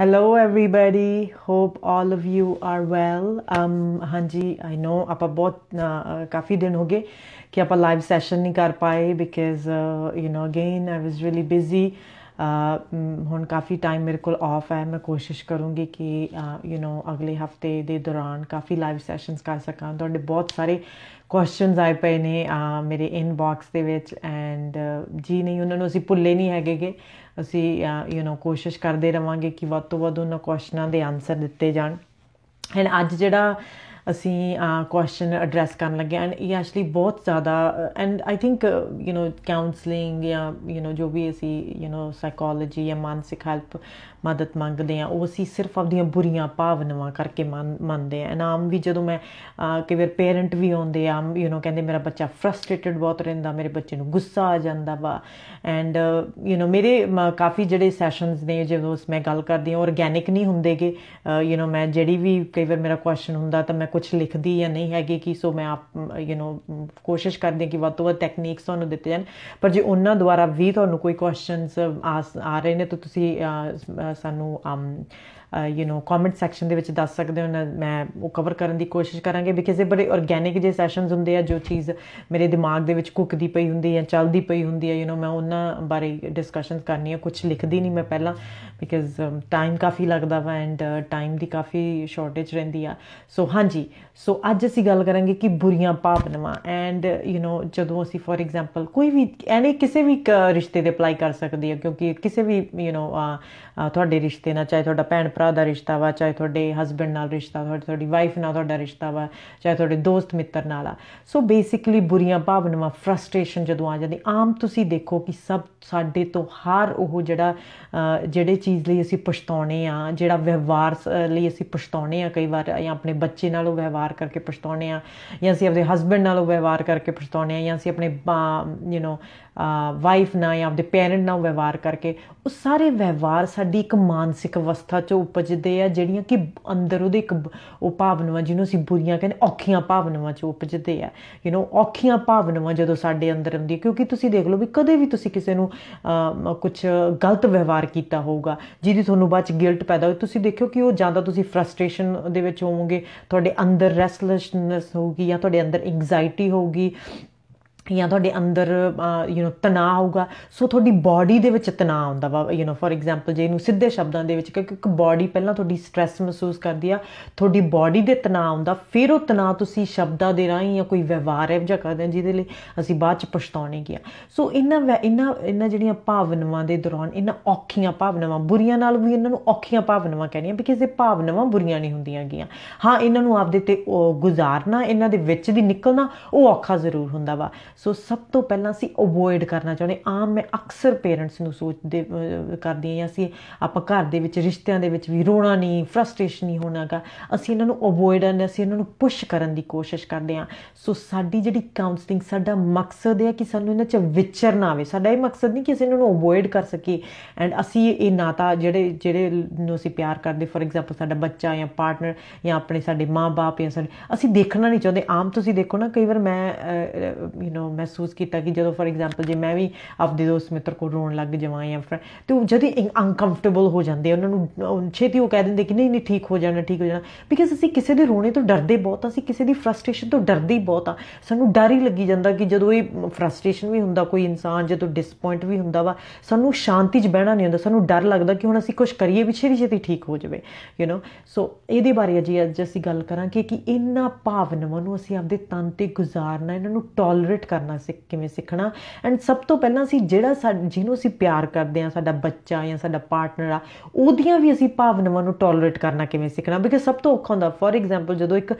hello everybody hope all of you are well um ਹਾਂਜੀ I نو ਆਪਾਂ ਬਹੁਤ ਕਾਫੀ ਦਿਨ ਹੋ ਗਏ ਕਿ ਆਪਾਂ ਲਾਈਵ ਸੈਸ਼ਨ ਨਹੀਂ ਕਰ ਪਾਏ because you know again I was really busy ਹੁਣ ਕਾਫੀ ਟਾਈਮ ਮੇਰੇ ਕੋਲ ਆਫ ਹੈ ਮੈਂ ਕੋਸ਼ਿਸ਼ ਕਰੂੰਗੀ ਕਿ ਯੂ نو ਅਗਲੇ ਹਫਤੇ ਦੇ ਦੌਰਾਨ ਕਾਫੀ ਲਾਈਵ ਸੈਸ਼ਨਸ ਕਰ ਸਕਾਂ ਤੁਹਾਡੇ ਬਹੁਤ ਸਾਰੇ ਕੁਐਸਚਨਸ ਆਏ ਪਏ ਨੇ ਮੇਰੇ ਇਨਬਾਕਸ ਦੇ ਵਿੱਚ ਐਂਡ ਜੀ ਨਹੀਂ ਉਹਨਾਂ ਨੂੰ ਅਸੀਂ ਭੁੱਲੇ ਨਹੀਂ ਹੈਗੇਗੇ ਅਸੀਂ ਯੂ نو ਕੋਸ਼ਿਸ਼ ਕਰਦੇ ਰਵਾਂਗੇ ਕਿ ਵੱਧ ਤੋਂ ਵੱਧ ਉਹਨਾਂ ਕੁਐਸਚਨਾਂ ਦੇ ਆਨਸਰ ਦਿੱਤੇ ਜਾਣ ਐਂਡ ਅੱਜ ਜਿਹੜਾ ਅਸੀਂ ਕੁਐਸਚਨ ਐਡਰੈਸ ਕਰਨ ਲੱਗੇ ਐਂਡ ਇਹ ਐਕਚੁਅਲੀ ਬਹੁਤ ਜ਼ਿਆਦਾ and I think you know counselling ਜਾਂ ਯੂ نو ਜੋ ਵੀ ਅਸੀਂ ਯੂ نو ਸਾਈਕੋਲੋਜੀ ਜਾਂ ਮਾਨਸਿਕ ਹੈਲਪ ਮਦਦ ਮੰਗਦੇ ਆ ਉਹ ਅਸੀਂ ਸਿਰਫ ਆਪਣੀਆਂ ਬੁਰੀਆਂ ਭਾਵਨਾਵਾਂ ਕਰਕੇ ਮੰਨਦੇ ਆ ਨਾਮ ਵੀ ਜਦੋਂ ਮੈਂ ਕਈ ਪੇਰੈਂਟ ਵੀ ਆਉਂਦੇ ਆ ਯੂ نو ਕਹਿੰਦੇ ਮੇਰਾ ਬੱਚਾ ਫਰਸਟ੍ਰੇਟਡ ਬਹੁਤ ਰਹਿੰਦਾ ਮੇਰੇ ਬੱਚੇ ਨੂੰ ਗੁੱਸਾ ਆ ਜਾਂਦਾ ਵਾ ਐਂਡ ਯੂ نو ਮੇਰੇ ਕਾਫੀ ਜਿਹੜੇ ਸੈਸ਼ਨਸ ਨੇ ਜਦੋਂ ਮੈਂ ਗੱਲ ਕਰਦੀ ਹਾਂ ਆਰਗੈਨਿਕ ਨਹੀਂ ਹੁੰਦੇਗੇ ਯੂ نو ਮੈਂ ਜਿਹੜੀ ਵੀ ਕਈ ਵਾਰ ਮੇਰਾ ਕੁਐਸਚਨ ਹੁੰਦਾ ਤਾਂ ਮੈਂ ਕੁਝ ਲਿਖਦੀ ਜਾਂ ਨਹੀਂ ਹੈਗੀ ਕਿ ਸੋ ਮੈਂ ਆਪ ਯੂ نو ਕੋਸ਼ਿਸ਼ ਕਰਦੇ ਕਿ ਵੱਧ ਤੋਂ ਵੱਧ ਟੈਕਨੀਕਸ ਤੁਹਾਨੂੰ ਦਿੱਤੇ ਜਾਣ ਪਰ ਜੇ ਉਹਨਾਂ ਦੁਆਰਾ ਵੀ ਤੁਹਾਨੂੰ ਕੋਈ ਕੁਐਸਚਨਸ ਆ ਰਹੇ ਨੇ ਤਾਂ ਤੁਸੀਂ ਸਾਨੂੰ ਯੂ نو ਕਮੈਂਟ ਸੈਕਸ਼ਨ ਦੇ ਵਿੱਚ ਦੱਸ ਸਕਦੇ ਹੋ ਮੈਂ ਉਹ ਕਵਰ ਕਰਨ ਦੀ ਕੋਸ਼ਿਸ਼ ਕਰਾਂਗੇ ਬਿਕਾਜ਼ ਇਹ ਬੜੇ ਆਰਗੈਨਿਕ ਜੇ ਸੈਸ਼ਨਸ ਹੁੰਦੇ ਆ ਜੋ ਚੀਜ਼ ਮੇਰੇ ਦਿਮਾਗ ਦੇ ਵਿੱਚ ਕੁੱਕਦੀ ਪਈ ਹੁੰਦੀ ਹੈ ਚੱਲਦੀ ਪਈ ਹੁੰਦੀ ਹੈ ਯੂ نو ਮੈਂ ਉਹਨਾਂ ਬਾਰੇ ਡਿਸਕਸ਼ਨਸ ਕਰਨੀ ਹੈ ਕੁਝ ਲਿਖਦੀ ਨਹੀਂ ਮੈਂ ਪਹਿਲਾਂ ਬਿਕਾਜ਼ ਟਾਈਮ ਕਾਫੀ ਲੱਗਦਾ ਵਾ ਐਂਡ ਟਾਈਮ ਦੀ ਕਾਫੀ ਸ਼ਾਰਟੇਜ ਰਹਿੰਦੀ ਆ ਸੋ ਹਾਂਜੀ ਸੋ ਅੱਜ ਅਸੀਂ ਗੱਲ ਕਰਾਂਗੇ ਕਿ ਬੁਰੀਆਂ ਭਾਵਨਾਵਾਂ ਐਂਡ ਯੂ نو ਜਦੋਂ ਅਸੀਂ ਫੋਰ ਐਗਜ਼ਾਮਪਲ ਕੋਈ ਵੀ ਐਨੇ ਕਿਸੇ ਵੀ ਰਿਸ਼ਤੇ ਦੇ ਅਪਲਾਈ ਕਰ ਸਕਦੀ ਹੈ ਕਿਉਂਕਿ ਕਿਸੇ ਵੀ ਯੂ نو ਤੁਹਾਡੇ ਰਿਸ਼ਤੇ ਨਾਲ ਚਾਹੇ ਤੁਹਾਡਾ ਭੈਣ ਭਰਾ ਦਾ ਰਿਸ਼ਤਾ ਵਾ ਚਾਹੇ ਤੁਹਾਡੇ ਹਸਬੰਡ ਨਾਲ ਰਿਸ਼ਤਾ ਤੁਹਾਡੀ ਤੁਹਾਡੀ ਵਾਈਫ ਨਾਲ ਤੁਹਾਡਾ ਰਿਸ਼ਤਾ ਵਾ ਚਾਹੇ ਤੁਹਾਡੇ ਦੋਸਤ ਮਿੱਤਰ ਨਾਲ ਆ ਸੋ ਬੇਸਿਕਲੀ ਬੁਰੀਆਂ ਭਾਵਨਾਵਾਂ ਫਰਸਟ੍ਰੇਸ਼ਨ ਜਦੋਂ ਆ ਜਾਂਦੀ ਆਮ ਤੁਸੀਂ ਦੇਖੋ ਕਿ ਸਭ ਸਾਡੇ ਤੋਂ ਹਰ ਉਹ ਜਿਹੜਾ ਜਿਹੜੇ ਚੀਜ਼ ਲਈ ਅਸੀਂ ਪਛਤਾਉਣੇ ਆ ਜਿਹੜਾ ਵਿਵਹਾਰ ਲਈ ਅਸੀਂ ਪਛਤਾਉਣੇ ਆ ਕਈ ਵਾਰ ਜਾਂ ਆਪਣੇ ਬੱਚੇ ਨਾਲ ਉਹ ਵਿਵਹਾਰ ਕਰਕੇ ਪਛਤਾਉਣੇ ਆ ਜਾਂ ਅਸੀਂ ਆਪਣੇ ਹਸਬੰਡ ਨਾਲ ਉਹ ਵਿਵਹਾਰ ਕਰਕੇ ਪਛਤਾਉਣੇ ਆ ਜਾਂ ਅਸੀਂ ਆਪਣੇ ਯੂ نو ਵਾਈਫ ਨਾਲ ਜਾਂ ਆਪਣੇ ਪੇਰੈਂਟ ਨਾਲ ਵਿਵਹਾਰ ਕਰਕੇ ਉਹ ਸਾਰੇ ਵਿਵਹਾਰ ਸਾਡੀ ਇੱਕ ਮਾਨਸਿਕ ਅਵਸਥਾ 'ਚ ਉਪਜਦੇ ਆ ਜਿਹੜੀਆਂ ਕਿ ਅੰਦਰ ਉਹਦੇ ਇੱਕ ਉਹ ਭਾਵਨਾਵਾਂ ਜਿਹਨੂੰ ਅਸੀਂ ਬੁਰੀਆਂ ਕਹਿੰਦੇ ਔਖੀਆਂ ਭਾਵਨਾਵਾਂ ਚ ਉਪਜਦੇ ਆ ਯੂ نو ਔਖੀਆਂ ਭਾਵਨਾਵਾਂ ਜਦੋਂ ਸਾਡੇ ਅੰਦਰ ਹੁੰਦੀ ਕਿਉਂਕਿ ਤੁਸੀਂ ਦੇਖ ਲਓ ਵੀ ਕਦੇ ਵੀ ਤੁਸੀਂ ਕਿਸੇ ਨੂੰ ਕੁਝ ਗਲਤ ਵਿਵਹਾਰ ਕੀਤਾ ਹੋਊਗਾ ਜਿਹਦੀ ਤੁਹਾਨੂੰ ਬਾਅਦ ਚ ਗਿਲਟ ਪੈਦਾ ਹੋਵੇ ਤੁਸੀਂ ਦੇਖਿਓ ਕਿ ਉਹ ਜਾਂ ਤਾਂ ਤੁਸੀਂ ਫਰਸਟ੍ਰੇਸ਼ਨ ਦੇ ਵਿੱਚ ਹੋਵੋਗੇ ਤੁਹਾਡੇ ਅੰਦਰ ਰੈਸਟਲੈਸਨੈਸ ਹੋਊਗੀ ਜਾਂ ਤੁਹਾਡੇ ਅੰਦਰ ਐਂਗਜ਼ਾਇਟੀ ਹੋਊਗੀ ਜਾਂ ਤੁਹਾਡੇ ਅੰਦਰ ਯੂ نو ਤਣਾਅ ਆਊਗਾ ਸੋ ਤੁਹਾਡੀ ਬਾਡੀ ਦੇ ਵਿੱਚ ਤਣਾਅ ਆਉਂਦਾ ਵਾ ਯੂ نو ਫੋਰ ਐਗਜ਼ਾਮਪਲ ਜੇ ਇਹਨੂੰ ਸਿੱਧੇ ਸ਼ਬਦਾਂ ਦੇ ਵਿੱਚ ਕਿਉਂਕਿ ਇੱਕ ਬਾਡੀ ਪਹਿਲਾਂ ਤੁਹਾਡੀ ਸਟ्रेस ਮਹਿਸੂਸ ਕਰਦੀ ਆ ਤੁਹਾਡੀ ਬਾਡੀ ਦੇ ਤਣਾਅ ਆਉਂਦਾ ਫਿਰ ਉਹ ਤਣਾਅ ਤੁਸੀਂ ਸ਼ਬਦਾਂ ਦੇ ਰਾਹੀਂ ਜਾਂ ਕੋਈ ਵਿਵਹਾਰ ਹੈ ਜਾਂ ਕਰਦੇ ਜਿਹਦੇ ਲਈ ਅਸੀਂ ਬਾਅਦ ਚ ਪਛਤਾਉਣੇ ਗਿਆ ਸੋ ਇਹਨਾਂ ਇਹਨਾਂ ਇਹਨਾਂ ਜਿਹੜੀਆਂ ਭਾਵਨਾਵਾਂ ਦੇ ਦੌਰਾਨ ਇਹਨਾਂ ਔਖੀਆਂ ਭਾਵਨਾਵਾਂ ਬੁਰੀਆਂ ਨਾਲ ਵੀ ਇਹਨਾਂ ਨੂੰ ਔਖੀਆਂ ਭਾਵਨਾਵਾਂ ਕਹਿੰਦੀਆਂ ਬਿਕਾਜ਼ ਇਹ ਭਾਵਨਾਵਾਂ ਬੁਰੀਆਂ ਨਹੀਂ ਹੁੰਦੀਆਂ ਗਿਆ ਹਾਂ ਇਹਨਾਂ ਨੂੰ ਆਪਦੇ ਤੇ ਗੁਜ਼ਾਰਨਾ ਇਹਨਾਂ ਦੇ ਵਿੱਚ ਦੀ ਨਿਕਲਣਾ ਉਹ ਔਖਾ ਜ਼ਰੂਰ ਹੁੰਦਾ ਵਾ ਸੋ ਸਭ ਤੋਂ ਪਹਿਲਾਂ ਅਸੀਂ ਅਵੋਇਡ ਕਰਨਾ ਚਾਹੁੰਦੇ ਆਮ ਮੈਂ ਅਕਸਰ ਪੇਰੈਂਟਸ ਨੂੰ ਸੋਚਦੇ ਕਰਦੀ ਆਂ ਅਸੀਂ ਆਪਾਂ ਘਰ ਦੇ ਵਿੱਚ ਰਿਸ਼ਤਿਆਂ ਦੇ ਵਿੱਚ ਵੀ ਰੋਣਾ ਨਹੀਂ ਫਰਸਟ੍ਰੇਸ਼ਨ ਨਹੀਂ ਹੋਣਾਗਾ ਅਸੀਂ ਇਹਨਾਂ ਨੂੰ ਅਵੋਇਡ ਕਰਨ ਅਸੀਂ ਇਹਨਾਂ ਨੂੰ ਪੁਸ਼ ਕਰਨ ਦੀ ਕੋਸ਼ਿਸ਼ ਕਰਦੇ ਆਂ ਸੋ ਸਾਡੀ ਜਿਹੜੀ ਕਾਉਂਸਲਿੰਗ ਸਾਡਾ ਮਕਸਦ ਹੈ ਕਿ ਸਾਨੂੰ ਇਹਨਾਂ 'ਚ ਵਿਚਰਨਾ ਆਵੇ ਸਾਡਾ ਇਹ ਮਕਸਦ ਨਹੀਂ ਕਿ ਅਸੀਂ ਇਹਨਾਂ ਨੂੰ ਅਵੋਇਡ ਕਰ ਸਕੀਏ ਐਂਡ ਅਸੀਂ ਇਹ ਨਾਤਾ ਜਿਹੜੇ ਜਿਹੜੇ ਨੂੰ ਅਸੀਂ ਪਿਆਰ ਕਰਦੇ ਫੋਰ ਐਗਜ਼ਾਮਪਲ ਸਾਡਾ ਬੱਚਾ ਜਾਂ ਪਾਰਟਨਰ ਜਾਂ ਆਪਣੇ ਸਾਡੇ ਮਾਪੇ ਜਾਂ ਸਾਡੇ ਅਸੀਂ ਦੇਖਣਾ ਨਹੀਂ ਚਾਹੁੰਦੇ ਆਮ ਤੁਸੀਂ ਦੇਖੋ ਨਾ ਕਈ ਵਾਰ ਮੈਂ ਯੂ نو ਮਹਿਸੂਸ ਕੀਤਾ ਕਿ ਜਦੋਂ ਫੋਰ ਐਗਜ਼ਾਮਪਲ ਜੇ ਮੈਂ ਵੀ ਆਪਦੇ ਦੋਸਤ ਮਿੱਤਰ ਕੋਲ ਰੋਣ ਲੱਗ ਜਾਵਾਂ ਜਾਂ ਫਿਰ ਤੇ ਉਹ ਜਦ ਹੀ ਅਨਕੰਫਰਟੇਬਲ ਹੋ ਜਾਂਦੇ ਉਹਨਾਂ ਨੂੰ ਛੇਤੀ ਉਹ ਕਹਿ ਦਿੰਦੇ ਕਿ ਨਹੀਂ ਨਹੀਂ ਠੀਕ ਹੋ ਜਾਣਾ ਠੀਕ ਹੋ ਜਾਣਾ ਬਿਕਾਜ਼ ਅਸੀਂ ਕਿਸੇ ਦੇ ਰੋਣੇ ਤੋਂ ਡਰਦੇ ਬਹੁਤ ਆ ਅਸੀਂ ਕਿਸੇ ਦੀ ਫਰਸਟ੍ਰੇਸ਼ਨ ਤੋਂ ਡਰਦੇ ਹੀ ਬਹੁਤ ਆ ਸਾਨੂੰ ਡਰ ਹੀ ਲੱਗੀ ਜਾਂਦਾ ਕਿ ਜਦੋਂ ਇਹ ਫਰਸਟ੍ਰੇਸ਼ਨ ਵੀ ਹੁੰਦਾ ਕੋਈ ਇਨਸਾਨ ਜਦੋਂ ਡਿਸਪਾਇੰਟ ਵੀ ਹੁੰਦਾ ਵਾ ਸਾਨੂੰ ਸ਼ਾਂਤੀ 'ਚ ਬਹਿਣਾ ਨਹੀਂ ਹੁੰਦਾ ਸਾਨੂੰ ਡਰ ਲੱਗਦਾ ਕਿ ਹੁਣ ਅਸੀਂ ਕੁਝ ਕਰੀਏ ਵੀ ਛੇਤੀ ਛੇਤੀ ਠੀਕ ਹੋ ਜਾਵੇ ਯੂ نو ਸੋ ਇਹਦੇ ਬਾਰੇ ਅਜੀ ਅੱਜ ਅਸੀਂ ਗੱਲ ਕਰਾਂਗੇ ਕਿ ਇਹਨਾਂ ਭਾਵਨਾਵਾਂ ਨੂੰ ਅਸੀਂ ਆਪਦੇ ਤਨ ਤੇ ਗੁਜ਼ਾਰਨਾ ਇਹਨਾਂ ਨੂੰ ਟੋਲਰੇਟ ਕਰਨਾ ਸਿੱਖ ਕਿਵੇਂ ਸਿੱਖਣਾ ਐਂਡ ਸਭ ਤੋਂ ਪਹਿਲਾਂ ਅਸੀਂ ਜਿਹੜਾ ਜਿਹਨੂੰ ਅਸੀਂ ਪਿਆਰ ਕਰਦੇ ਆ ਸਾਡਾ ਬੱਚਾ ਜਾਂ ਸਾਡਾ ਪਾਰਟਨਰ ਆ ਉਹਦੀਆਂ ਵੀ ਅਸੀਂ ਭਾਵਨਾਵਾਂ ਨੂੰ ਟੋਲਰੇਟ ਕਰਨਾ ਕਿਵੇਂ ਸਿੱਖਣਾ ਬਿਕਾਜ਼ ਸਭ ਤੋਂ ਔਖਾ ਹੁੰਦਾ ਫੋਰ ਐਗਜ਼ਾਮਪਲ ਜਦੋਂ ਇੱਕ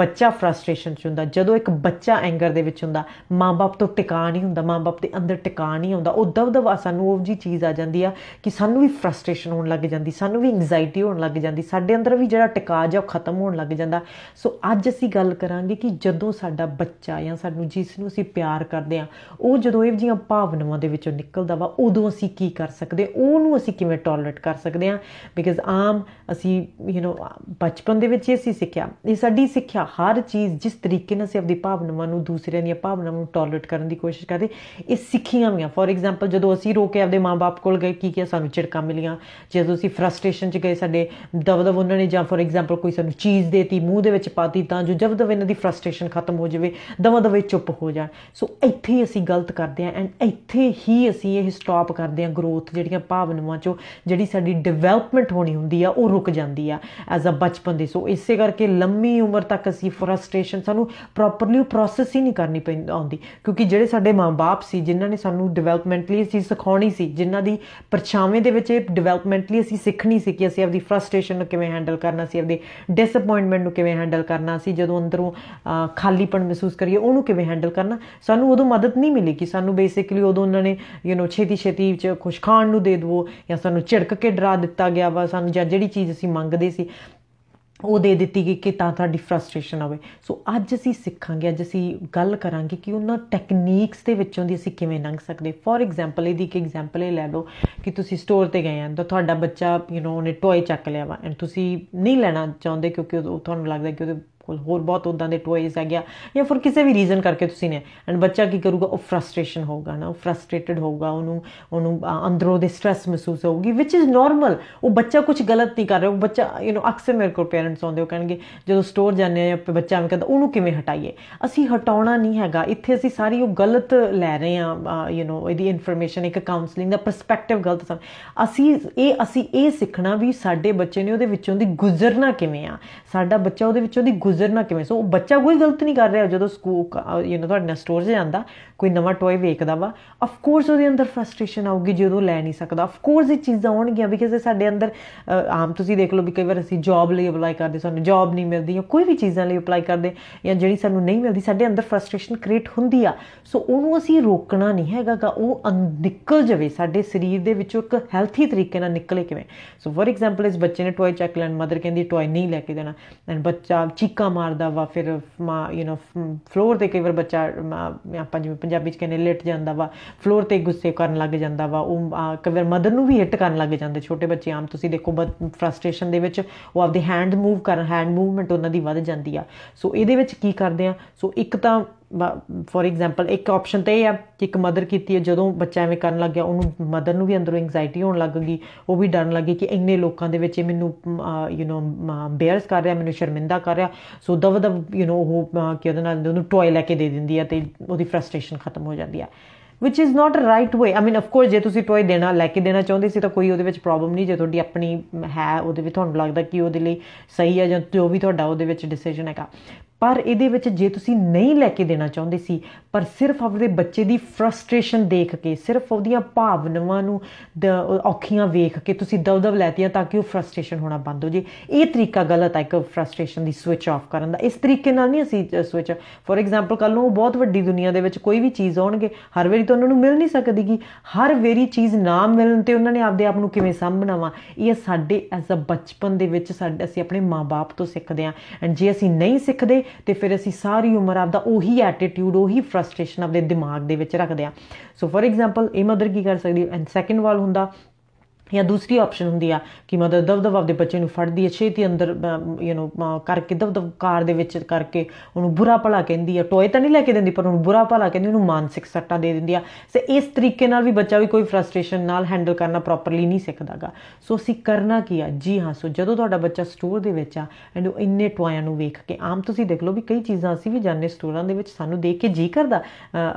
ਬੱਚਾ ਫਰਸਟ੍ਰੇਸ਼ਨ 'ਚ ਹੁੰਦਾ ਜਦੋਂ ਇੱਕ ਬੱਚਾ ਐਂਗਰ ਦੇ ਵਿੱਚ ਹੁੰਦਾ ਮਾਪੇ ਤੋਂ ਟਿਕਾ ਨਹੀਂ ਹੁੰਦਾ ਮਾਪੇ ਦੇ ਅੰਦਰ ਟਿਕਾ ਨਹੀਂ ਹੁੰਦਾ ਉਹ ਦਵਦਵਾ ਸਾਨੂੰ ਉਹ ਜੀ ਚੀਜ਼ ਆ ਜਾਂਦੀ ਆ ਕਿ ਸਾਨੂੰ ਵੀ ਫਰਸਟ੍ਰੇਸ਼ਨ ਹੋਣ ਲੱਗ ਜਾਂਦੀ ਸਾਨੂੰ ਵੀ ਐਂਗਜ਼ਾਇਟੀ ਹੋਣ ਲੱਗ ਜਾਂਦੀ ਸਾਡੇ ਅੰਦਰ ਵੀ ਜਿਹੜਾ ਟਿਕਾ ਆ ਉਹ ਖਤਮ ਹੋਣ ਲੱਗ ਜਾਂਦਾ ਸੋ ਅੱਜ ਅਸੀਂ ਗੱਲ ਕਰਾਂਗੇ ਕਿ ਜਦੋਂ ਸਾਡਾ ਬੱਚਾ ਜਾਂ ਸਾਨੂੰ ਜਿਸ ਨੂੰ ਅਸੀਂ ਪਿਆਰ ਕਰਦੇ ਆ ਉਹ ਜਦੋਂ ਇਹ ਜੀਆਂ ਭਾਵਨਾਵਾਂ ਦੇ ਵਿੱਚੋਂ ਨਿਕਲਦਾ ਵਾ ਉਦੋਂ ਅਸੀਂ ਕੀ ਕਰ ਸਕਦੇ ਉਹਨੂੰ ਅਸੀਂ ਕਿਵੇਂ ਟੋਲਰੇਟ ਕਰ ਸਕਦੇ ਆ ਬਿਕਾਜ਼ ਆਮ ਅਸੀਂ ਯੂ نو ਬਚਪਨ ਦੇ ਵਿੱਚ ਇਹ ਸੀ ਸਿੱਖਿਆ ਇਹ ਸਾਡੀ ਸਿੱਖਿਆ ਹਰ ਚੀਜ਼ ਜਿਸ ਤਰੀਕੇ ਨਾਲ ਅਸੀਂ ਆਪਣੀ ਭਾਵਨਾਵਾਂ ਨੂੰ ਦੂਸਰਿਆਂ ਦੀਆਂ ਭਾਵਨਾਵਾਂ ਨੂੰ ਟੋਲਰੇਟ ਕਰਨ ਦੀ ਕੋਸ਼ਿਸ਼ ਕਰਦੇ ਇਹ ਸਿੱਖੀਆਂ ਹੋਈਆਂ ਫੋਰ ਐਗਜ਼ਾਮਪਲ ਜਦੋਂ ਅਸੀਂ ਰੋ ਕੇ ਆਪਣੇ ਮਾਪੇ ਕੋਲ ਗਏ ਕੀ ਕੀ ਸਾਨੂੰ ਝਿੜਕਾਂ ਮਿਲੀਆਂ ਜਦੋਂ ਅਸੀਂ ਫਰਸਟ੍ਰੇਸ਼ਨ 'ਚ ਗਏ ਸਾਡੇ ਦਵਦਵ ਉਹਨਾਂ ਨੇ ਜਾਂ ਫੋਰ ਐਗਜ਼ਾਮਪਲ ਕੋਈ ਸਾਨੂੰ ਚੀਜ਼ ਦੇਤੀ ਮੂੰਹ ਦੇ ਵਿੱਚ ਪਾਤੀ ਤਾਂ ਜੋ ਜਦ ਦਵ ਇਹਨਾਂ ਦੀ ਫਰਸਟ੍ਰੇਸ਼ਨ ਖਤਮ ਹੋ ਜਾਵੇ ਦਵਾ ਦਵੇ ਚੁੱਪ ਹੋ ਜਾਣ ਸੋ ਇੱਥੇ ਅਸੀਂ ਗਲਤ ਕਰਦੇ ਆਂ ਐਂਡ ਇੱਥੇ ਹੀ ਅਸੀਂ ਇਹ ਸਟਾਪ ਕਰਦੇ ਆਂ ਗਰੋਥ ਜਿਹੜੀਆਂ ਭਾਵਨਾਵਾਂ ਚੋਂ ਜਿਹੜੀ ਸਾਡੀ ਡਿਵੈਲਪਮੈਂਟ ਹੋਣੀ ਹੁੰਦੀ ਆ ਉਹ ਰੁਕ ਜਾਂਦੀ ਆ ਐਜ਼ ਅ ਬਚਪਨ ਦੇ ਸੋ ਇਸੇ ਕਰਕੇ ਲੰਮੀ ਉਮਰ ਤੱਕ ਅਸੀਂ ਫਰਸਟ੍ਰੇਸ਼ਨ ਸਾਨੂੰ ਪ੍ਰੋਪਰਲੀ ਪ੍ਰੋਸੈਸ ਹੀ ਨਹੀਂ ਕਰਨੀ ਪੈਂਦੀ ਆਉਂਦੀ ਕਿਉਂਕਿ ਜਿਹੜੇ ਸਾਡੇ ਮਾਪੇ ਸੀ ਜਿਨ੍ਹਾਂ ਨੇ ਸਾਨੂੰ ਡਿਵੈਲਪਮੈਂਟਲੀ ਲਈ ਚੀਜ਼ ਸਿਖਾਉਣੀ ਸੀ ਜਿਨ੍ਹਾਂ ਦੀ ਪਰਛਾਵੇਂ ਦੇ ਵਿੱਚ ਇਹ ਡਿਵੈਲਪਮੈਂਟਲੀ ਅਸੀਂ ਸਿੱਖਣੀ ਸੀ ਕਿ ਅਸੀਂ ਆਪਣੀ ਫਰਸਟ੍ਰੇਸ਼ਨ ਨੂੰ ਕਿਵੇਂ ਹੈਂਡਲ ਕਰਨਾ ਸੀ ਆਪਣੀ ਡਿਸਅਪਾਇੰਟਮੈਂਟ ਨੂੰ ਕਿਵੇਂ ਹੈਂਡਲ ਕਰਨਾ ਸੀ ਜਦੋਂ ਅੰਦਰੋਂ ਖਾਲੀਪਣ ਮਹਿਸੂਸ ਕਰੀਏ ਉਹਨੂੰ ਕਿਵੇਂ ਹੈਂਡਲ ਕਰਨਾ ਸਾਨੂੰ ਉਦੋਂ ਮਦਦ ਨਹੀਂ ਮਿਲੀ ਕਿ ਸਾਨੂੰ ਬੇਸਿਕਲੀ ਉਦੋਂ ਉਹਨਾਂ ਨੇ ਯੂ نو ਛੇਤੀ ਛੇਤੀ ਚ ਖੁਸ਼ ਖਾਣ ਨੂੰ ਦੇ ਦਿਵੋ ਜਾਂ ਸਾਨੂੰ ਝਿੜਕ ਕੇ ਡਰਾ ਦਿੱਤਾ ਗਿਆ ਵਾ ਸਾਨੂੰ ਜਾਂ ਜਿਹੜੀ ਚੀਜ਼ ਅਸੀਂ ਮੰਗਦੇ ਸੀ ਉਹ ਦੇ ਦਿੱਤੀ ਗਈ ਕਿ ਤਾਂ ਤੁਹਾਡੀ ਫਰਸਟ੍ਰੇਸ਼ਨ ਆਵੇ ਸੋ ਅੱਜ ਅਸੀਂ ਸਿੱਖਾਂਗੇ ਅੱਜ ਅਸੀਂ ਗੱਲ ਕਰਾਂਗੇ ਕਿ ਉਹਨਾਂ ਟੈਕਨੀਕਸ ਦੇ ਵਿੱਚੋਂ ਦੀ ਅਸੀਂ ਕਿਵੇਂ ਲੰਘ ਸਕਦੇ ਫੋਰ ਐਗਜ਼ਾਮਪਲ ਇਹਦੀ ਕਿ ਐਗਜ਼ਾਮਪਲ ਇਹ ਲੈ ਲਓ ਕਿ ਤੁਸੀਂ ਸਟੋਰ ਤੇ ਗਏ ਆਂ ਤਾਂ ਤੁਹਾਡਾ ਬੱਚਾ ਯੂ نو ਉਹਨੇ ਟੋਏ ਚੱਕ ਲਿਆ ਵਾ ਐਂਡ ਤੁਸੀਂ ਨਹੀਂ ਲੈਣਾ ਚਾਹੁੰਦੇ ਕਿਉਂਕਿ ਉਹ ਤੁਹਾਨੂੰ ਲੱਗਦਾ ਕਿ ਉਹਦੇ ਕੋਲ ਹੋਰ ਬਹੁਤ ਉਦਾਂ ਦੇ ਟੋਇਸ ਆ ਗਿਆ ਜਾਂ ਫਿਰ ਕਿਸੇ ਵੀ ਰੀਜ਼ਨ ਕਰਕੇ ਤੁਸੀਂ ਨੇ ਐਂਡ ਬੱਚਾ ਕੀ ਕਰੂਗਾ ਉਹ ਫਰਸਟ੍ਰੇਸ਼ਨ ਹੋਊਗਾ ਨਾ ਉਹ ਫਰਸਟ੍ਰੇਟਡ ਹੋਊਗਾ ਉਹਨੂੰ ਉਹਨੂੰ ਅੰਦਰੋਂ ਦੇ ਸਟ्रेस ਮਹਿਸੂਸ ਹੋਊਗੀ ਵਿਚ ਇਜ਼ ਨਾਰਮਲ ਉਹ ਬੱਚਾ ਕੁਝ ਗਲਤ ਨਹੀਂ ਕਰ ਰਿਹਾ ਉਹ ਬੱਚਾ ਯੂ نو ਅਕਸਰ ਮੇਰੇ ਕੋਲ ਪੇਰੈਂਟਸ ਆਉਂਦੇ ਉਹ ਕਹਿਣਗੇ ਜਦੋਂ ਸਟੋਰ ਜਾਂਦੇ ਆ ਜਾਂ ਬੱਚਾ ਐਵੇਂ ਕਹਿੰਦਾ ਉਹਨੂੰ ਕਿਵੇਂ ਹਟਾਈਏ ਅਸੀਂ ਹਟਾਉਣਾ ਨਹੀਂ ਹੈਗਾ ਇੱਥੇ ਅਸੀਂ ਸਾਰੀ ਉਹ ਗਲਤ ਲੈ ਰਹੇ ਆ ਯੂ نو ਇਹਦੀ ਇਨਫੋਰਮੇਸ਼ਨ ਇੱਕ ਕਾਉਂਸਲਿੰਗ ਦਾ ਪਰਸਪੈਕਟਿਵ ਗਲਤ ਸਮ ਅਸੀਂ ਇਹ ਅਸੀਂ ਇਹ ਸਿੱਖਣਾ ਵੀ ਸਾਡੇ ਬੱਚੇ ਨੇ ਉਹਦੇ ਵਿੱਚੋਂ ਦੀ ਗੁਜ਼ਰਨਾ ਕਿਵੇਂ ਆ ਸਾਡਾ ਬੱਚਾ ਉਹਦੇ ਵਿੱਚੋਂ ਦੀ ਗੁਜ਼ਰਨਾ ਕਿਵੇਂ ਸੋ ਉਹ ਬੱਚਾ ਕੋਈ ਗਲਤ ਨਹੀਂ ਕਰ ਰਿਹਾ ਜਦੋਂ ਸਕੂਲ ਯੂ نو ਤੁਹਾਡੇ ਨਾਲ ਸਟੋਰ 'ਚ ਜਾਂਦਾ ਕੋਈ ਨਵਾਂ ਟੌਏ ਵੇਖਦਾ ਵਾ ਆਫ ਕੋਰਸ ਉਹਦੇ ਅੰਦਰ ਫਰਸਟ੍ਰੇਸ਼ਨ ਆਊਗੀ ਜਦੋਂ ਲੈ ਨਹੀਂ ਸਕਦਾ ਆਫ ਕੋਰਸ ਇਹ ਚੀਜ਼ਾਂ ਆਉਣਗੀਆਂ ਬਿਕਾਜ਼ ਸਾਡੇ ਅੰਦਰ ਆਮ ਤੁਸੀਂ ਦੇਖ ਲਓ ਵੀ ਕਈ ਵਾਰ ਅਸੀਂ ਜੌਬ ਲਈ ਅਪਲਾਈ ਕਰਦੇ ਸਾਨੂੰ ਜੌਬ ਨਹੀਂ ਮਿਲਦੀ ਜਾਂ ਕੋਈ ਵੀ ਚੀਜ਼ਾਂ ਲਈ ਅਪਲਾਈ ਕਰਦੇ ਜਾਂ ਜਿਹੜੀ ਸਾਨੂੰ ਨਹੀਂ ਮਿਲਦੀ ਸਾਡੇ ਅੰਦਰ ਫਰਸਟ੍ਰੇਸ਼ਨ ਕ੍ਰੀਏਟ ਹੁੰਦੀ ਆ ਸੋ ਉਹਨੂੰ ਅਸੀਂ ਰੋਕਣਾ ਨਹੀਂ ਹੈਗਾਗਾ ਉਹ ਨਿਕਲ ਜਾਵੇ ਸਾਡੇ ਸਰੀਰ ਦੇ ਵਿੱਚੋਂ ਇੱਕ ਹੈਲਥੀ ਤਰੀਕੇ ਨਾਲ ਨਿਕਲੇ ਕਿਵੇਂ ਸੋ ਫੋਰ ਐਗਜ਼ਾਮਪਲ ਇਸ ਬੱਚੇ ਨੇ ਟੌਏ ਚੱਕ ਲੈਣ ਮਦਰ ਕਹਿੰਦੀ ਟੌਏ ਨਹੀਂ ਲੈ ਕੇ ਦੇਣਾ ਐਨ ਬੱਚਾ ਚੀਕਾ ਮਾਰਦਾ ਵਾ ਫਿਰ ਮਾਂ ਯੂ نو ਫਲੋਰ ਤੇ ਕਈ ਵਾਰ ਬੱਚਾ ਆਪਾਂ ਜਿਵੇਂ ਪੰਜਾਬੀ ਚ ਕਹਿੰਦੇ ਲਿਟ ਜਾਂਦਾ ਵਾ ਫਲੋਰ ਤੇ ਗੁੱਸੇ ਕਰਨ ਲੱਗ ਜਾਂਦਾ ਵਾ ਉਹ ਕਵਰ ਮਦਰ ਨੂੰ ਵੀ ਹਿੱਟ ਕਰਨ ਲੱਗ ਜਾਂਦੇ ਛੋਟੇ ਬੱਚੇ ਆਮ ਤੁਸੀਂ ਦੇਖੋ ਬਹੁਤ ਫਰਸਟ੍ਰੇਸ਼ਨ ਦੇ ਵਿੱਚ ਉਹ ਆਪਦੇ ਹੈਂਡ ਮੂਵ ਕਰਨ ਹੈਂਡ ਮੂਵਮੈਂਟ ਉਹਨਾਂ ਦੀ ਵੱਧ ਜਾਂਦੀ ਆ ਸੋ ਇਹਦੇ ਵਿੱਚ ਕੀ ਕਰਦੇ ਆ ਸੋ ਇੱਕ ਤਾਂ ਫੋਰ ਐਗਜ਼ਾਮਪਲ ਇੱਕ ਆਪਸ਼ਨ ਤੇ ਇਹ ਆ ਕਿ ਇੱਕ ਮਦਰ ਕੀਤੀ ਹੈ ਜਦੋਂ ਬੱਚਾ ਐਵੇਂ ਕਰਨ ਲੱਗ ਗਿਆ ਉਹਨੂੰ ਮਦਰ ਨੂੰ ਵੀ ਅੰਦਰੋਂ ਐਂਗਜ਼ਾਇਟੀ ਹੋਣ ਲੱਗ ਗਈ ਉਹ ਵੀ ਡਰਨ ਲੱਗੀ ਕਿ ਇੰਨੇ ਲੋਕਾਂ ਦੇ ਵਿੱਚ ਇਹ ਮੈਨੂੰ ਯੂ نو ਬੇਅਰਸ ਕਰ ਰਿਹਾ ਮੈਨੂੰ ਸ਼ਰਮਿੰਦਾ ਕਰ ਰਿਹਾ ਸੋ ਦਵ ਦਵ ਯੂ نو ਉਹ ਕਿ ਉਹਦੇ ਨਾਲ ਉਹਨੂੰ ਟੋਏ ਲੈ ਕੇ ਦੇ ਦਿੰਦੀ ਹੈ ਤੇ ਉਹਦੀ ਫਰਸਟ੍ਰੇਸ਼ਨ ਖਤਮ ਹੋ ਜਾਂਦੀ ਹੈ which is not a right way i mean of course ਜੇ ਤੁਸੀਂ ਟੋਏ ਦੇਣਾ ਲੈ ਕੇ ਦੇਣਾ ਚਾਹੁੰਦੇ ਸੀ ਤਾਂ ਕੋਈ ਉਹਦੇ ਵਿੱਚ ਪ੍ਰੋਬਲਮ ਨਹੀਂ ਜੇ ਤੁਹਾਡੀ ਆਪਣੀ ਹੈ ਉਹਦੇ ਵਿੱਚ ਤੁਹਾਨੂੰ ਲੱਗਦਾ ਕਿ ਉਹਦੇ ਲਈ ਸਹੀ ਹੈ jo ਜੋ ਵੀ ਤੁਹਾਡਾ ਉਹਦੇ ਵਿੱਚ ਡਿਸੀਜਨ ਹੈਗਾ ਪਰ ਇਹਦੇ ਵਿੱਚ ਜੇ ਤੁਸੀਂ ਨਹੀਂ ਲੈ ਕੇ ਦੇਣਾ ਚਾਹੁੰਦੇ ਸੀ ਪਰ ਸਿਰਫ ਆਪਣੇ ਬੱਚੇ ਦੀ ਫਰਸਟ੍ਰੇਸ਼ਨ ਦੇਖ ਕੇ ਸਿਰਫ ਉਹਦੀਆਂ ਭਾਵਨਾਵਾਂ ਨੂੰ ਔਖੀਆਂ ਵੇਖ ਕੇ ਤੁਸੀਂ ਦਵਦਵ ਲੈਤੀਆਂ ਤਾਂ ਕਿ ਉਹ ਫਰਸਟ੍ਰੇਸ਼ਨ ਹੋਣਾ ਬੰਦ ਹੋ ਜੇ ਇਹ ਤਰੀਕਾ ਗਲਤ ਹੈ ਕਿ ਫਰਸਟ੍ਰੇਸ਼ਨ ਦੀ ਸਵਿਚ ਆਫ ਕਰਨ ਦਾ ਇਸ ਤਰੀਕੇ ਨਾਲ ਨਹੀਂ ਅਸੀਂ ਸਵਿਚ ਫੋਰ ਐਗਜ਼ਾਮਪਲ ਕੱਲ ਨੂੰ ਬਹੁਤ ਵੱਡੀ ਦੁਨੀਆ ਦੇ ਵਿੱਚ ਕੋਈ ਵੀ ਚੀਜ਼ ਆਉਣਗੇ ਹਰ ਵੇਰੀ ਤਾਂ ਉਹਨਾਂ ਨੂੰ ਮਿਲ ਨਹੀਂ ਸਕਦੀਗੀ ਹਰ ਵੇਰੀ ਚੀਜ਼ ਨਾ ਮਿਲਣ ਤੇ ਉਹਨਾਂ ਨੇ ਆਪਦੇ ਆਪ ਨੂੰ ਕਿਵੇਂ ਸਾਂਭਣਾ ਵਾ ਇਹ ਸਾਡੇ ਐਜ਼ ਅ ਬਚਪਨ ਦੇ ਵਿੱਚ ਸਾਡੇ ਅਸੀਂ ਆਪਣੇ ਮਾਪੇ ਤੋਂ ਸਿੱਖਦੇ ਆਂ ਐਂਡ ਜੇ ਅਸੀਂ ਨਹੀਂ ਸਿੱਖਦੇ ਤੇ ਫਿਰ ਅਸੀਂ ਸਾਰੀ ਉਮਰ ਆਪਦਾ ਉਹੀ ਐਟੀਟਿਊਡ ਉਹੀ ਫਰਸਟ੍ਰੇਸ਼ਨ ਆਪਦੇ ਦਿਮਾਗ ਦੇ ਵਿੱਚ ਰੱਖਦੇ ਆ ਸੋ ਫੋਰ ਐਗਜ਼ਾਮਪਲ ਇਹ ਮਦਰ ਕੀ ਕਰ ਸਕਦੀ ਐਂਡ ਸੈਕੰਡ ਵਾਲ ਹੁੰਦਾ ਜਾਂ ਦੂਸਰੀ ਆਪਸ਼ਨ ਹੁੰਦੀ ਆ ਕਿ ਮਦਰ ਦਵ ਆਪਦੇ ਬੱਚੇ ਨੂੰ ਫੜਦੀ ਹੈ ਛੇਤੀ ਅੰਦਰ ਯੂ نو ਕਰਕੇ ਦਵ ਕਾਰ ਦੇ ਵਿੱਚ ਕਰਕੇ ਉਹਨੂੰ ਬੁਰਾ ਭਲਾ ਕਹਿੰਦੀ ਆ ਟੋਏ ਤਾਂ ਨਹੀਂ ਲੈ ਕੇ ਦਿੰਦੀ ਪਰ ਉਹਨੂੰ ਬੁਰਾ ਭਲਾ ਕਹਿੰਦੀ ਉਹਨੂੰ ਮਾਨਸਿਕ ਸੱਟਾਂ ਦੇ ਦਿੰਦੀ ਆ ਸੋ ਇਸ ਤਰੀਕੇ ਨਾਲ ਵੀ ਬੱਚਾ ਵੀ ਕੋਈ ਫਰਸਟ੍ਰੇਸ਼ਨ ਨਾਲ ਹੈਂਡਲ ਕਰਨਾ ਪ੍ਰੋਪਰਲੀ ਨਹੀਂ ਸਿੱਖਦਾਗਾ ਸੋ ਅਸੀਂ ਕਰਨਾ ਕੀ ਆ ਜੀ ਹਾਂ ਸੋ ਜਦੋਂ ਤੁਹਾਡਾ ਬੱਚਾ ਸਟੋਰ ਦੇ ਵਿੱਚ ਆ ਐਂਡ ਉਹ ਇੰਨੇ ਟੋਇਆਂ ਨੂੰ ਵੇਖ ਕੇ ਆਮ ਤੁਸੀਂ ਦੇਖ ਲਓ ਵੀ ਕਈ ਚੀਜ਼ਾਂ ਅਸੀਂ ਵੀ ਜਾਣਦੇ ਸਟੋਰਾਂ ਦੇ ਵਿੱਚ ਸਾਨੂੰ ਦੇਖ ਕੇ ਜੀ ਕਰਦਾ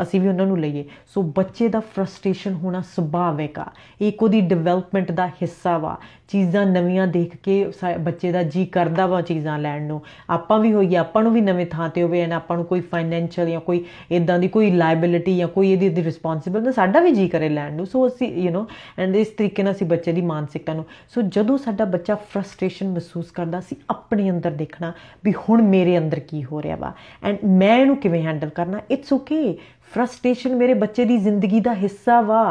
ਅਸੀਂ ਵੀ ਉਹਨਾਂ ਨੂੰ ਲਈਏ ਸੋ ਬੱਚੇ ਦਾ ਫਰਸਟ੍ਰੇਸ਼ਨ ਹੋਣਾ ਸੁਭਾਵਿਕ ਆ ਇਹ ਕੋਈ ਡਿਵੈਲਪ ಮೆಂಟ್ದ ಹಿಸ್ಸವ ਚੀਜ਼ਾਂ ਨਵੀਆਂ ਦੇਖ ਕੇ ਬੱਚੇ ਦਾ ਜੀ ਕਰਦਾ ਵਾ ਚੀਜ਼ਾਂ ਲੈਣ ਨੂੰ ਆਪਾਂ ਵੀ ਹੋਈਏ ਆਪਾਂ ਨੂੰ ਵੀ ਨਵੇਂ ਥਾਂ ਤੇ ਹੋਵੇ ਐਂਡ ਆਪਾਂ ਨੂੰ ਕੋਈ ਫਾਈਨੈਂਸ਼ੀਅਲ ਜਾਂ ਕੋਈ ਇਦਾਂ ਦੀ ਕੋਈ ਲਾਇਬਿਲਿਟੀ ਜਾਂ ਕੋਈ ਇਹਦੀ ਦੀ ਰਿਸਪੌਂਸਿਬਲ ਤਾਂ ਸਾਡਾ ਵੀ ਜੀ ਕਰੇ ਲੈਣ ਨੂੰ ਸੋ ਅਸੀਂ ਯੂ نو ਐਂਡ ਇਸ ਤਰੀਕੇ ਨਾਲ ਅਸੀਂ ਬੱਚੇ ਦੀ ਮਾਨਸਿਕਤਾ ਨੂੰ ਸੋ ਜਦੋਂ ਸਾਡਾ ਬੱਚਾ ਫਰਸਟ੍ਰੇਸ਼ਨ ਮਹਿਸੂਸ ਕਰਦਾ ਸੀ ਆਪਣੇ ਅੰਦਰ ਦੇਖਣਾ ਵੀ ਹੁਣ ਮੇਰੇ ਅੰਦਰ ਕੀ ਹੋ ਰਿਹਾ ਵਾ ਐਂਡ ਮੈਂ ਇਹਨੂੰ ਕਿਵੇਂ ਹੈਂਡਲ ਕਰਨਾ ਇਟਸ ਓਕੇ ਫਰਸਟ੍ਰੇਸ਼ਨ ਮੇਰੇ ਬੱਚੇ ਦੀ ਜ਼ਿੰਦਗੀ ਦਾ ਹਿੱਸਾ ਵਾ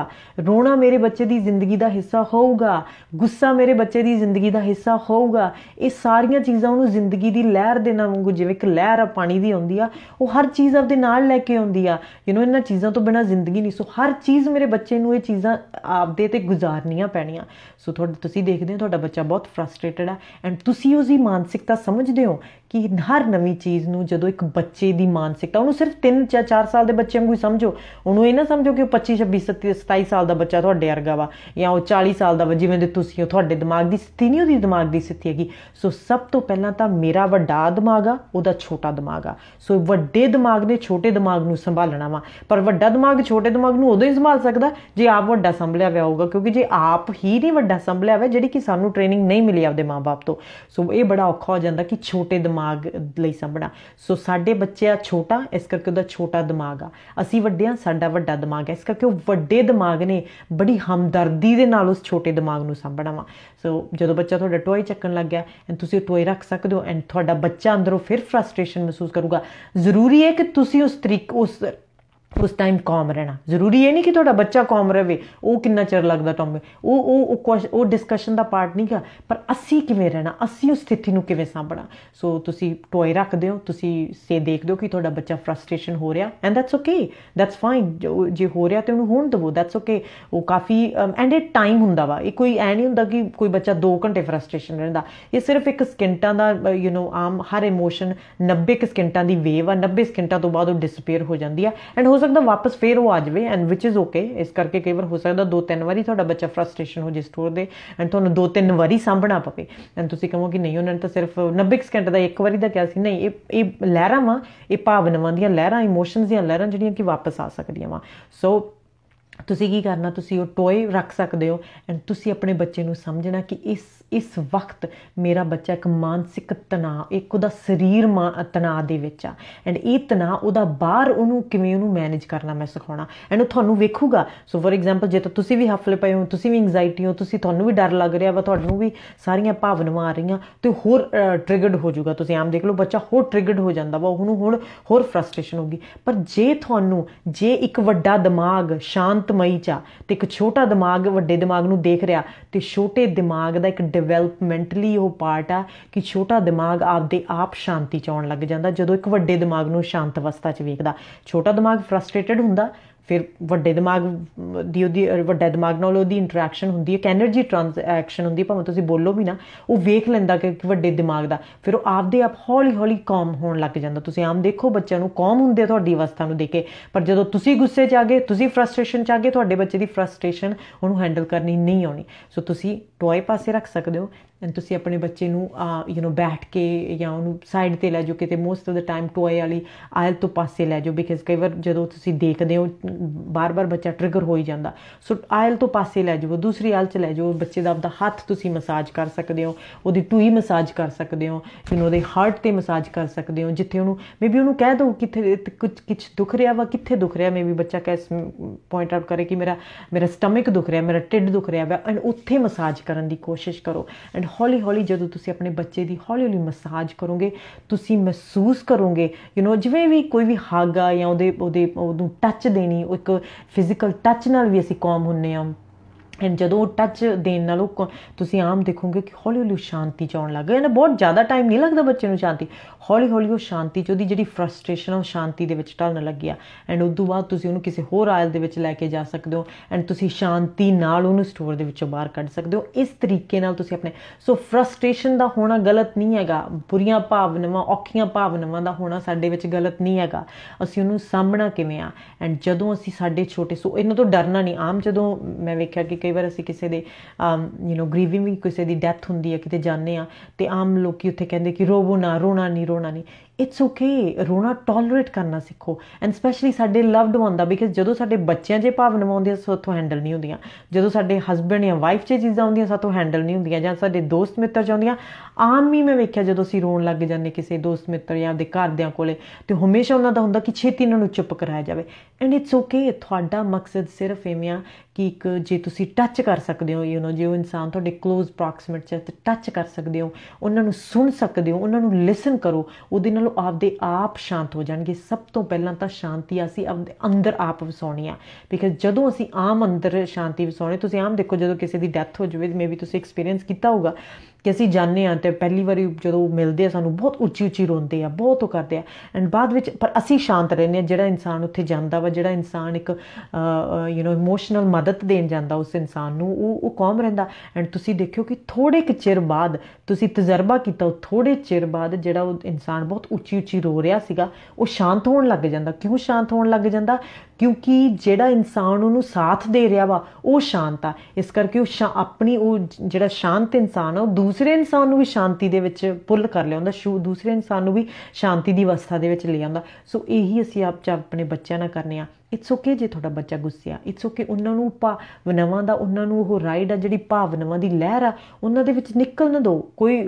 ਰੋਣਾ ਮੇਰੇ ਬੱਚੇ ਦੀ ਜ਼ਿੰਦਗੀ ਦਾ ਹਿੱਸਾ ਹੋਊਗਾ ਗੁੱਸਾ ਮੇਰੇ ਬੱਚੇ ਦੀ ਜ਼ਿੰਦਗੀ ਦਾ ਹਿੱਸਾ ਹੋਊਗਾ ਇਹ ਸਾਰੀਆਂ ਚੀਜ਼ਾਂ ਉਹਨੂੰ ਜ਼ਿੰਦਗੀ ਦੀ ਲਹਿਰ ਦੇ ਨਾਲ ਵਾਂਗੂ ਜਿਵੇਂ ਇੱਕ ਲਹਿਰ ਆ ਪਾਣੀ ਦੀ ਹੁੰਦੀ ਆ ਉਹ ਹਰ ਚੀਜ਼ ਆਪਦੇ ਨਾਲ ਲੈ ਕੇ ਆਉਂਦੀ ਆ ਯੂ نو ਇਹਨਾਂ ਚੀਜ਼ਾਂ ਤੋਂ ਬਿਨਾ ਜ਼ਿੰਦਗੀ ਨਹੀਂ ਸੋ ਹਰ ਚੀਜ਼ ਮੇਰੇ ਬੱਚੇ ਨੂੰ ਇਹ ਚੀਜ਼ਾਂ ਆਪਦੇ ਤੇ ਗੁਜ਼ਾਰਨੀਆਂ ਪੈਣੀਆਂ ਸੋ ਤੁਹਾਡਾ ਤੁਸੀਂ ਦੇਖਦੇ ਹੋ ਤੁਹਾਡਾ ਬੱਚਾ ਬਹੁਤ ਫਰਸਟ੍ਰੇਟਡ ਆ ਐਂਡ ਤੁਸੀਂ ਉਸ ਦੀ ਮਾਨਸਿਕਤਾ ਸਮਝਦੇ ਹੋ ਕਿ ਹਰ ਨਵੀਂ ਚੀਜ਼ ਨੂੰ ਜਦੋਂ ਇੱਕ ਬੱਚੇ ਦੀ ਮਾਨਸਿਕਤਾ ਉਹਨੂੰ ਸਿਰਫ 3 ਜਾਂ 4 ਸਾਲ ਦੇ ਬੱਚੇ ਵਾਂਗੂ ਸਮਝੋ ਉਹਨੂੰ ਇਹ ਨਾ ਸਮਝੋ ਕਿ ਉਹ 25 26 27 ਸਾਲ ਦਾ ਬੱਚਾ ਤੁਹਾਡੇ ਵਰਗਾ ਵਾ ਜਾਂ ਉਹ 40 ਸਾਲ ਦਾ ਵਾ ਜਿਵੇਂ ਦੇ ਤੁਸੀਂ ਉਹ ਤੁਹਾਡੇ ਦਿਮਾਗ ਦੀ ਸਥਿਤੀ ਨਹੀਂ ਉਹਦੀ ਦਿਮਾਗ ਦੀ ਸਥਿਤੀ ਹੈਗੀ ਸੋ ਸਭ ਤੋਂ ਪਹਿਲਾਂ ਤਾਂ ਮੇਰਾ ਵੱਡਾ ਦਿਮਾਗ ਆ ਉਹਦਾ ਛੋਟਾ ਦਿਮਾਗ ਆ ਸੋ ਵੱਡੇ ਦਿਮਾਗ ਨੇ ਛੋਟੇ ਦਿਮਾਗ ਨੂੰ ਸੰਭਾਲਣਾ ਵਾ ਪਰ ਵੱਡਾ ਦਿਮਾਗ ਛੋਟੇ ਦਿਮਾਗ ਨੂੰ ਉਦੋਂ ਹੀ ਸੰਭਾਲ ਸਕਦਾ ਜੇ ਆਪ ਵੱਡਾ ਸੰਭਲਿਆ ਹੋਇਆ ਹੋਊਗਾ ਕਿਉਂਕਿ ਜੇ ਆਪ ਹੀ ਨਹੀਂ ਵੱਡਾ ਸੰਭਲਿਆ ਹੋਇਆ ਜਿਹੜੀ ਕਿ ਸਾਨੂੰ ਟ੍ਰੇਨਿੰਗ ਨਹੀਂ ਮਿਲੀ ਆਪਦੇ ਮਾਪੇ ਤੋਂ ਸੋ ਇਹ ਬੜਾ ਔਖਾ ਹੋ ਜਾਂਦਾ ਕਿ ਛੋਟੇ ਦਿਮਾਗ ਦਿਮਾਗ ਲਈ ਸਾਂਭਣਾ ਸੋ ਸਾਡੇ ਬੱਚੇ ਆ ਛੋਟਾ ਇਸ ਕਰਕੇ ਉਹਦਾ ਛੋਟਾ ਦਿਮਾਗ ਆ ਅਸੀਂ ਵੱਡੇ ਆ ਸਾਡਾ ਵੱਡਾ ਦਿਮਾਗ ਹੈ ਇਸ ਕਰਕੇ ਉਹ ਵੱਡੇ ਦਿਮਾਗ ਨੇ ਬੜੀ ਹਮਦਰਦੀ ਦੇ ਨਾਲ ਉਸ ਛੋਟੇ ਦਿਮਾਗ ਨੂੰ ਸੰਭਣਾ ਵਾ ਸੋ ਜਦੋਂ ਬੱਚਾ ਤੁਹਾਡਾ ਟੋਏ ਚੱਕਣ ਲੱਗ ਗਿਆ ਐਂ ਤੁਸੀਂ ਟੋਏ ਰੱਖ ਸਕਦੇ ਹੋ ਐਂ ਤੁਹਾਡਾ ਬੱਚਾ ਅੰਦਰੋਂ ਫਿਰ ਫਰਸਟ੍ਰੇਸ਼ਨ ਮਹਿਸੂਸ ਕਰੂਗਾ ਜ਼ਰੂਰੀ ਹੈ ਕਿ ਤੁਸੀਂ ਉਸ ਤਰੀਕ ਉਸ ਉਸ ਟਾਈਮ ਕੌਮ ਰਹਿਣਾ ਜ਼ਰੂਰੀ ਇਹ ਨਹੀਂ ਕਿ ਤੁਹਾਡਾ ਬੱਚਾ ਕੌਮ ਰਵੇ ਉਹ ਕਿੰਨਾ ਚਿਰ ਲੱਗਦਾ ਤੁਹਾਨੂੰ ਉਹ ਉਹ ਉਹ ਡਿਸਕਸ਼ਨ ਦਾ ਪਾਰਟ ਨਹੀਂ ਕਰ ਪਰ ਅਸੀਂ ਕਿਵੇਂ ਰਹਿਣਾ ਅਸੀਂ ਉਸ ਸਥਿਤੀ ਨੂੰ ਕਿਵੇਂ ਸੰਭਣਾ ਸੋ ਤੁਸੀਂ ਟੋਏ ਰੱਖਦੇ ਹੋ ਤੁਸੀਂ ਸੇ ਦੇਖਦੇ ਹੋ ਕਿ ਤੁਹਾਡਾ ਬੱਚਾ ਫਰਸਟ੍ਰੇਸ਼ਨ ਹੋ ਰਿਹਾ and that's okay that's fine ਜੇ ਹੋ ਰਿਹਾ ਤੇ ਉਹਨੂੰ ਹੋਣ ਦਿਵੋ ਦੈਟਸ ਓਕੇ ਉਹ ਕਾਫੀ ਐਂਡ ਇਟ ਟਾਈਮ ਹੁੰਦਾ ਵਾ ਇਹ ਕੋਈ ਐ ਨਹੀਂ ਹੁੰਦਾ ਕਿ ਕੋਈ ਬੱਚਾ 2 ਘੰਟੇ ਫਰਸਟ੍ਰੇਸ਼ਨ ਰਹਿੰਦਾ ਇਹ ਸਿਰਫ ਇੱਕ ਸਕਿੰਟਾਂ ਦਾ you know Aam Har emotion 90 ਸਕਿੰਟਾਂ ਦੀ ਵੇਵ ਆ 90 ਸਕਿੰਟਾਂ ਤੋਂ ਬਾਅਦ ਉਹ ਡਿਸਪੀਅਰ ਹੋ ਜਾਂਦੀ ਆ ਐਂਡ ਹੋ ਸਕਦਾ ਵਾਪਸ ਫੇਰ ਉਹ ਆ ਜਾਵੇ ਐਂਡ ਵਿਚ ਇਜ਼ ਓਕੇ ਇਸ ਕਰਕੇ ਕਈ ਵਾਰ ਹੋ ਸਕਦਾ ਦੋ ਤਿੰਨ ਵਾਰੀ ਤੁਹਾਡਾ ਬੱਚਾ ਫਰਸਟ੍ਰੇਸ਼ਨ ਹੋ ਜੇ ਸਟੋਰ ਦੇ ਐਂਡ ਤੁਹਾਨੂੰ ਦੋ ਤਿੰਨ ਵਾਰੀ ਸਾਂਭਣਾ ਪਵੇ ਐਂਡ ਤੁਸੀਂ ਕਹੋ ਕਿ ਨਹੀਂ ਉਹਨਾਂ ਨੇ ਤਾਂ ਸਿਰਫ 90 ਸਕਿੰਟ ਦਾ ਇੱਕ ਵਾਰੀ ਦਾ ਕਿਹਾ ਸੀ ਨਹੀਂ ਇਹ ਇਹ ਲਹਿਰਾਂ ਵਾ ਇਹ ਭਾਵਨਾਵਾਂ ਦੀਆਂ ਲਹਿਰਾਂ ਇਮੋਸ਼ਨਸ ਦੀਆਂ ਲਹਿਰਾਂ ਜਿਹੜੀਆਂ ਕਿ ਵਾਪਸ ਆ ਸਕਦੀਆਂ ਵਾ ਸੋ ਤੁਸੀਂ ਕੀ ਕਰਨਾ ਤੁਸੀਂ ਉਹ ਟੋਏ ਰੱਖ ਸਕਦੇ ਹੋ ਐਂਡ ਤੁਸੀਂ ਆਪਣੇ ਬੱਚੇ ਨੂੰ ਸਮਝਣਾ ਕਿ ਇਸ ਇਸ ਵਕਤ ਮੇਰਾ ਬੱਚਾ ਇੱਕ ਮਾਨਸਿਕ ਤਣਾਅ ਇੱਕ ਉਹਦਾ ਸਰੀਰ ਤਣਾਅ ਦੇ ਵਿੱਚ ਆ ਐਂਡ ਇਹ ਤਣਾਅ ਉਹਦਾ ਬਾਹਰ ਉਹਨੂੰ ਕਿਵੇਂ ਉਹਨੂੰ ਮੈਨੇਜ ਕਰਨਾ ਮੈਂ ਸਿਖਾਉਣਾ ਐਂਡ ਉਹ ਤੁਹਾਨੂੰ ਵੇਖੂਗਾ ਸੋ ਫੋਰ ਐਗਜ਼ਾਮਪਲ ਜੇ ਤਾਂ ਤੁਸੀਂ ਵੀ ਹਫਲੇ ਪਏ ਹੋ ਤੁਸੀਂ ਵੀ ਐਂਗਜ਼ਾਈਟੀ ਹੋ ਤੁਸੀਂ ਤੁਹਾਨੂੰ ਵੀ ਡਰ ਲੱਗ ਰਿਹਾ ਵਾ ਤੁਹਾਨੂੰ ਵੀ ਸਾਰੀਆਂ ਭਾਵਨਾਵਾਂ ਆ ਰਹੀਆਂ ਤੇ ਹੋਰ ਟ੍ਰਿਗਰਡ ਹੋ ਜਾਊਗਾ ਤੁਸੀਂ ਆਮ ਦੇਖ ਲਓ ਬੱਚਾ ਹੋਰ ਟ੍ਰਿਗਰਡ ਹੋ ਜਾਂਦਾ ਵਾ ਉਹਨੂੰ ਹੁਣ ਹੋਰ ਫਰਸਟ੍ਰੇਸ਼ਨ ਹੋਗੀ ਪਰ ਜੇ ਤੁਹਾਨੂੰ ਜੇ ਇੱਕ ਵੱਡਾ ਦਿਮਾਗ ਸ਼ਾਂਤਮਈ ਚਾ ਤੇ ਇੱਕ ਛੋਟਾ ਦਿਮਾਗ ਵੱਡੇ ਦਿਮਾਗ ਨੂੰ ਦੇਖ ਰਿਹਾ ਤੇ ਛੋਟੇ ਦਿਮਾਗ ਦਾ ਇੱਕ ਡਿਵੈਲਪਮੈਂਟਲੀ ਉਹ ਪਾਰਟ ਆ ਕਿ ਛੋਟਾ ਦਿਮਾਗ ਆਪਦੇ ਆਪ ਸ਼ਾਂਤੀ ਚ ਆਉਣ ਲੱਗ ਜਾਂਦਾ ਜਦੋਂ ਇੱਕ ਵੱਡੇ ਦਿਮਾਗ ਨੂੰ ਸ਼ਾਂਤ ਅਵਸਥਾ ਚ ਵੇਖਦਾ ਛੋਟਾ ਦਿਮਾਗ ਫਰਸਟ੍ਰੇਟਡ ਹੁੰਦਾ ਫਿਰ ਵੱਡੇ ਦਿਮਾਗ ਦੀ ਉਹਦੀ ਵੱਡੇ ਦਿਮਾਗ ਨਾਲ ਉਹਦੀ ਇੰਟਰੈਕਸ਼ਨ ਹੁੰਦੀ ਹੈ ਕਿ એનર્ਜੀ ਟ੍ਰਾਂਜੈਕਸ਼ਨ ਹੁੰਦੀ ਹੈ ਭਾਵੇਂ ਤੁਸੀਂ ਬੋਲੋ ਵੀ ਨਾ ਉਹ ਵੇਖ ਲੈਂਦਾ ਕਿ ਵੱਡੇ ਦਿਮਾਗ ਦਾ ਫਿਰ ਉਹ ਆਪਦੇ ਆਪ ਹੌਲੀ ਹੌਲੀ ਕਾਮ ਹੋਣ ਲੱਗ ਜਾਂਦਾ ਤੁਸੀਂ ਆਮ ਦੇਖੋ ਬੱਚਿਆਂ ਨੂੰ ਕਾਮ ਹੁੰਦੇ ਆ ਤੁਹਾਡੀ ਅਵਸਥਾ ਨੂੰ ਦੇਖ ਕੇ ਪਰ ਜਦੋਂ ਤੁਸੀਂ ਗੁੱਸੇ 'ਚ ਆ ਗਏ ਤੁਸੀਂ ਫਰਸਟ੍ਰੇਸ਼ਨ 'ਚ ਆ ਗਏ ਤੁਹਾਡੇ ਬੱਚੇ ਦੀ ਫਰਸਟ੍ਰੇਸ਼ਨ ਉਹਨੂੰ ਹੈਂਡਲ ਕਰਨੀ ਨਹੀਂ ਆਉਣੀ ਸੋ ਤੁਸੀਂ ਟੋਏ ਪਾਸੇ ਰੱਖ ਸਕਦੇ ਹੋ ਤੁਸੀਂ ਆਪਣੇ ਬੱਚੇ ਨੂੰ ਯੂ نو ਬੈਠ ਕੇ ਜਾਂ ਉਹਨੂੰ ਸਾਈਡ ਤੇ ਲੈ ਜਾਓ ਕਿਤੇ ਮੋਸਟ ਆਫ ਦਾ ਟਾਈਮ ਟੋਏ ਵਾਲੀ ਆਇਲ ਤੋਂ ਪਾਸੇ ਲੈ ਜਾਓ ਬਿਕਾਜ਼ ਕਈ ਵਾਰ ਜਦੋਂ ਤੁਸੀਂ ਦੇਖਦੇ ਹੋ ਬਾਰ-ਬਾਰ ਬੱਚਾ ਟ੍ਰਿਗਰ ਹੋ ਹੀ ਜਾਂਦਾ ਸੋ ਆਇਲ ਤੋਂ ਪਾਸੇ ਲੈ ਜਾਓ ਦੂਸਰੀ ਆਇਲ 'ਚ ਲੈ ਜਾਓ ਬੱਚੇ ਦਾ ਆਪਦਾ ਹੱਥ ਤੁਸੀਂ ਮਸਾਜ ਕਰ ਸਕਦੇ ਹੋ ਉਹਦੀ ਟੂਈ ਮਸਾਜ ਕਰ ਸਕਦੇ ਹੋ ਯੂ نو ਦੇ ਹਾਰਟ ਤੇ ਮਸਾਜ ਕਰ ਸਕਦੇ ਹੋ ਜਿੱਥੇ ਉਹਨੂੰ ਮੇਬੀ ਉਹਨੂੰ ਕਹਿ ਦਿਓ ਕਿੱਥੇ ਕੁਝ ਕਿਛ ਦੁਖ ਰਿਹਾ ਵਾ ਕਿੱਥੇ ਦੁਖ ਰਿਹਾ ਮੇਬੀ ਬੱਚਾ ਕਹੇ ਪੁਆਇੰਟ ਆਊਟ ਕਰੇ ਕਿ ਮੇਰਾ ਮੇਰਾ ਸਟਮਕ ਦੁਖ ਰਿਹਾ ਮੇਰਾ ਟਿੱਡ ਦੁਖ ਰਿਹਾ ਵਾ ਐਂਡ ਉੱਥੇ ਮਸਾਜ ਕਰਨ ਦੀ ਕੋਸ਼ਿਸ਼ ਕਰੋ ਐਂਡ ਐਂਡ ਹੌਲੀ ਹੌਲੀ ਜਦੋਂ ਤੁਸੀਂ ਆਪਣੇ ਬੱਚੇ ਦੀ ਹੌਲੀ ਹੌਲੀ ਮਸਾਜ ਕਰੋਗੇ ਤੁਸੀਂ ਮਹਿਸੂਸ ਕਰੋਗੇ ਯੂ نو ਜਿਵੇਂ ਵੀ ਕੋਈ ਵੀ ਹਾਗਾ ਜਾਂ ਉਹਦੇ ਉਹਦੇ ਉਹਨੂੰ ਟੱਚ ਦੇਣੀ ਇੱਕ ਫਿਜ਼ੀਕਲ ਟੱਚ ਨਾਲ ਵੀ ਅਸੀਂ ਕੌਮ ਹੁੰਨੇ ਆ ਐਂਡ ਜਦੋਂ ਟੱਚ ਦੇਣ ਨਾਲ ਉਹ ਤੁਸੀਂ ਆਮ ਦੇਖੋਗੇ ਕਿ ਹੌਲੀ ਹੌਲੀ ਸ਼ਾਂਤੀ ਚਾਉਣ ਲੱਗ ਗਿਆ ਨਾ ਬਹੁਤ ਜ਼ਿਆਦਾ ਟਾਈਮ ਨਹੀਂ ਲੱਗਦਾ ਬੱਚੇ ਨੂੰ ਸ਼ਾਂਤੀ ਹੌਲੀ ਹੌਲੀ ਉਹ ਸ਼ਾਂਤੀ ਚ ਉਹਦੀ ਜਿਹੜੀ ਫਰਸਟ੍ਰੇਸ਼ਨ ਉਹ ਸ਼ਾਂਤੀ ਦੇ ਵਿੱਚ ਢਲਣ ਲੱਗਿਆ ਐਂਡ ਉਸ ਤੋਂ ਬਾਅਦ ਤੁਸੀਂ ਉਹਨੂੰ ਕਿਸੇ ਹੋਰ ਆਇਲ ਦੇ ਵਿੱਚ ਲੈ ਕੇ ਜਾ ਸਕਦੇ ਹੋ ਐਂਡ ਤੁਸੀਂ ਸ਼ਾਂਤੀ ਨਾਲ ਉਹਨੂੰ ਸਟੋਰ ਦੇ ਵਿੱਚੋਂ ਬਾਹਰ ਕੱਢ ਸਕਦੇ ਹੋ ਇਸ ਤਰੀਕੇ ਨਾਲ ਤੁਸੀਂ ਆਪਣੇ ਸੋ ਫਰਸਟ੍ਰੇਸ਼ਨ ਦਾ ਹੋਣਾ ਗਲਤ ਨਹੀਂ ਹੈਗਾ ਬੁਰੀਆਂ ਭਾਵਨਾਵਾਂ ਔਖੀਆਂ ਭਾਵਨਾਵਾਂ ਦਾ ਹੋਣਾ ਸਾਡੇ ਵਿੱਚ ਗਲਤ ਨਹੀਂ ਹੈਗਾ ਅਸੀਂ ਉਹਨੂੰ ਸਾਹਮਣਾ ਕਿਵੇਂ ਆ ਐਂਡ ਜਦੋਂ ਅਸੀਂ ਸਾਡੇ ਛੋਟੇ ਸੋ ਇਹਨਾਂ ਤੋਂ ਡਰਨਾ ਨਹੀਂ ਆਮ ਜਦੋਂ ਮੈਂ ਵੇਖਿਆ ਕਿ ਕਈ ਵਾਰ ਅਸੀਂ ਕਿਸੇ ਦੇ ਯੂ نو ਗ੍ਰੀਵਿੰਗ ਕਿਸੇ ਦੀ ਡੈਥ ਹੁੰਦੀ ਹੈ ਕਿਤੇ ਜਾਂਦੇ ਆ ਤੇ ਆਮ ਲੋਕੀ ਉੱਥੇ ਕਹਿੰਦੇ ਕਿ ਰੋਵੋ ਨਾ ਰੋਣਾ ਨਹੀਂ ਰੋਣਾ ਨਹੀਂ ਇਟਸ ਓਕੇ ਰੋਣਾ ਟੋਲਰੇਟ ਕਰਨਾ ਸਿੱਖੋ ਐਂਡ ਸਪੈਸ਼ਲੀ ਸਾਡੇ ਲਵਡ ਵਨ ਦਾ ਬਿਕਾਜ਼ ਜਦੋਂ ਸਾਡੇ ਬੱਚਿਆਂ 'ਚ ਆ ਸੋ ਤੋਂ ਹੈਂਡਲ ਨਹੀਂ ਹੁੰਦੀਆਂ ਜਦੋਂ ਸਾਡੇ ਹਸਬੰਡ ਜਾਂ ਵਾਈਫ 'ਚ ਚੀਜ਼ਾਂ ਆਉਂਦੀਆਂ ਸਾਤੋਂ ਹੈਂਡਲ ਨਹੀਂ ਹੁੰਦੀਆਂ ਜਾਂ ਸਾਡੇ ਦੋਸਤ ਮਿੱਤਰ 'ਚ ਆਉਂਦੀਆਂ ਆਮ ਹੀ ਮੈਂ ਵੇਖਿਆ ਜਦੋਂ ਅਸੀਂ ਰੋਣ ਲੱਗ ਜਾਂਦੇ ਕਿਸੇ ਦੋਸਤ ਮਿੱਤਰ ਜਾਂ ਦੇ ਘਰਦਿਆਂ ਕੋਲੇ ਤੇ ਹਮੇਸ਼ਾ ਉਹਨਾਂ ਦਾ ਹੁੰਦਾ ਕਿ ਛੇਤੀ ਇਹਨਾਂ ਨੂੰ ਚੁੱਪ ਕਰਾਇਆ ਜਾਵੇ ਐਂਡ ਇਟਸ ਓਕੇ ਤੁਹਾਡਾ ਮਕਸਦ ਸਿਰਫ ਮਿਆਂ ਕਿ ਇੱਕ ਜੇ ਤੁਸੀਂ ਟੱਚ ਕਰ ਸਕਦੇ ਹੋ ਯੂ نو ਜੇ ਉਹ ਇਨਸਾਨ ਤੁਹਾਡੇ ক্লোਜ਼ ਪ੍ਰੋਕਸੀਮੇਟ 'ਚ ਟੱਚ ਕਰ ਸਕਦੇ ਹੋ ਉਹਨਾਂ ਨੂੰ ਸੁਣ ਸਕਦੇ ਹੋ ਉਹਨਾਂ ਨੂੰ ਲਿਸਨ ਕਰੋ ਉਹਦੇ ਨਾਲ ਆਪ ਆਪਦੇ ਆਪ ਸ਼ਾਂਤ ਹੋ ਜਾਣਗੇ ਸਭ ਤੋਂ ਪਹਿਲਾਂ ਤਾਂ ਸ਼ਾਂਤੀ ਅਸੀਂ ਆਪਦੇ ਅੰਦਰ ਆਪ ਵਸਾਉਣੀ ਆ ਬਿਕਾਜ਼ ਜਦੋਂ ਅਸੀਂ ਆਮ ਅੰਦਰ ਸ਼ਾਂਤੀ ਵਸਾਉਣੀ ਤੁਸੀਂ ਆਮ ਦੇਖੋ ਜਦੋਂ ਕਿਸੇ ਦੀ ਡੈਥ ਹੋ ਜਾਵੇ ਮੇਬੀ ਤੁਸੀਂ ਐਕਸਪੀਰੀਅੰਸ ਕੀਤਾ ਹੋਊਗਾ ਕਿ ਅਸੀਂ ਜਾਣਦੇ ਹਾਂ ਤੇ ਪਹਿਲੀ ਵਾਰੀ ਜਦੋਂ ਮਿਲਦੇ ਆ ਸਾਨੂੰ ਬਹੁਤ ਉੱਚੀ ਉੱਚੀ ਰੋਂਦੇ ਆ ਬਹੁਤ ਉਹ ਕਰਦੇ ਆ ਐਂਡ ਬਾਅਦ ਵਿੱਚ ਪਰ ਅਸੀਂ ਸ਼ਾਂਤ ਰਹਿੰਦੇ ਆ ਜਿਹੜਾ ਇਨਸਾਨ ਉੱਥੇ ਜਾਂਦਾ ਵਾ ਜਿਹੜਾ ਇਨਸਾਨ ਇੱਕ ਯੂ نو ਇਮੋਸ਼ਨਲ ਮਦਦ ਦੇਣ ਜਾਂਦਾ ਉਸ ਇਨਸਾਨ ਨੂੰ ਉਹ ਉਹ ਕੌਮ ਰਹਿੰਦਾ ਐਂਡ ਤੁਸੀਂ ਦੇਖਿਓ ਕਿ ਥੋੜੇ ਕਿ ਚਿਰ ਬਾਅਦ ਤੁਸੀਂ ਤਜਰਬਾ ਕੀਤਾ ਉਹ ਥੋੜੇ ਚਿਰ ਬਾਅਦ ਜਿਹੜਾ ਉਹ ਇਨਸਾਨ ਬਹੁਤ ਉੱਚੀ ਉੱਚੀ ਰੋ ਰਿਹਾ ਸੀਗਾ ਉਹ ਸ਼ਾਂਤ ਹੋਣ ਲੱਗ ਜਾਂਦਾ ਕਿਉਂ ਸ਼ਾਂਤ ਹੋਣ ਲੱਗ ਜਾਂਦਾ ਕਿਉਂਕਿ ਜਿਹੜਾ ਇਨਸਾਨ ਉਹਨੂੰ ਸਾਥ ਦੇ ਰਿਹਾ ਵਾ ਉਹ ਸ਼ਾਂਤ ਆ ਇਸ ਕਰਕੇ ਉਹ ਆਪਣੀ ਉਹ ਜਿਹੜਾ ਸ਼ਾਂਤ ਇਨਸਾਨ ਆ ਉਹ ਦੂਸਰੇ ਇਨਸਾਨ ਨੂੰ ਵੀ ਸ਼ਾਂਤੀ ਦੇ ਵਿੱਚ ਪੁੱਲ ਕਰ ਲਿਆਉਂਦਾ ਦੂਸਰੇ ਇਨਸਾਨ ਨੂੰ ਵੀ ਸ਼ਾਂਤੀ ਦੀ ਅਵਸਥਾ ਦੇ ਵਿੱਚ ਲੈ ਸੋ ਇਹੀ ਅਸੀਂ ਆਪ ਚ ਆਪਣੇ ਬੱਚਿਆਂ ਨਾਲ ਕਰਨੇ ਆ ਇਟਸ ਓਕੇ ਜੇ ਤੁਹਾਡਾ ਬੱਚਾ ਗੁੱਸਿਆ ਇਟਸ ਓਕੇ ਉਹਨਾਂ ਨੂੰ ਭਾਵਨਾਵਾਂ ਦਾ ਉਹਨਾਂ ਨੂੰ ਉਹ ਰਾਈਡ ਆ ਜਿਹੜੀ ਭਾਵਨਾਵਾਂ ਦੀ ਲਹਿਰ ਆ ਉਹਨਾਂ ਦੇ ਵਿੱਚ ਨਿਕਲ ਨਾ ਦਿਓ ਕੋਈ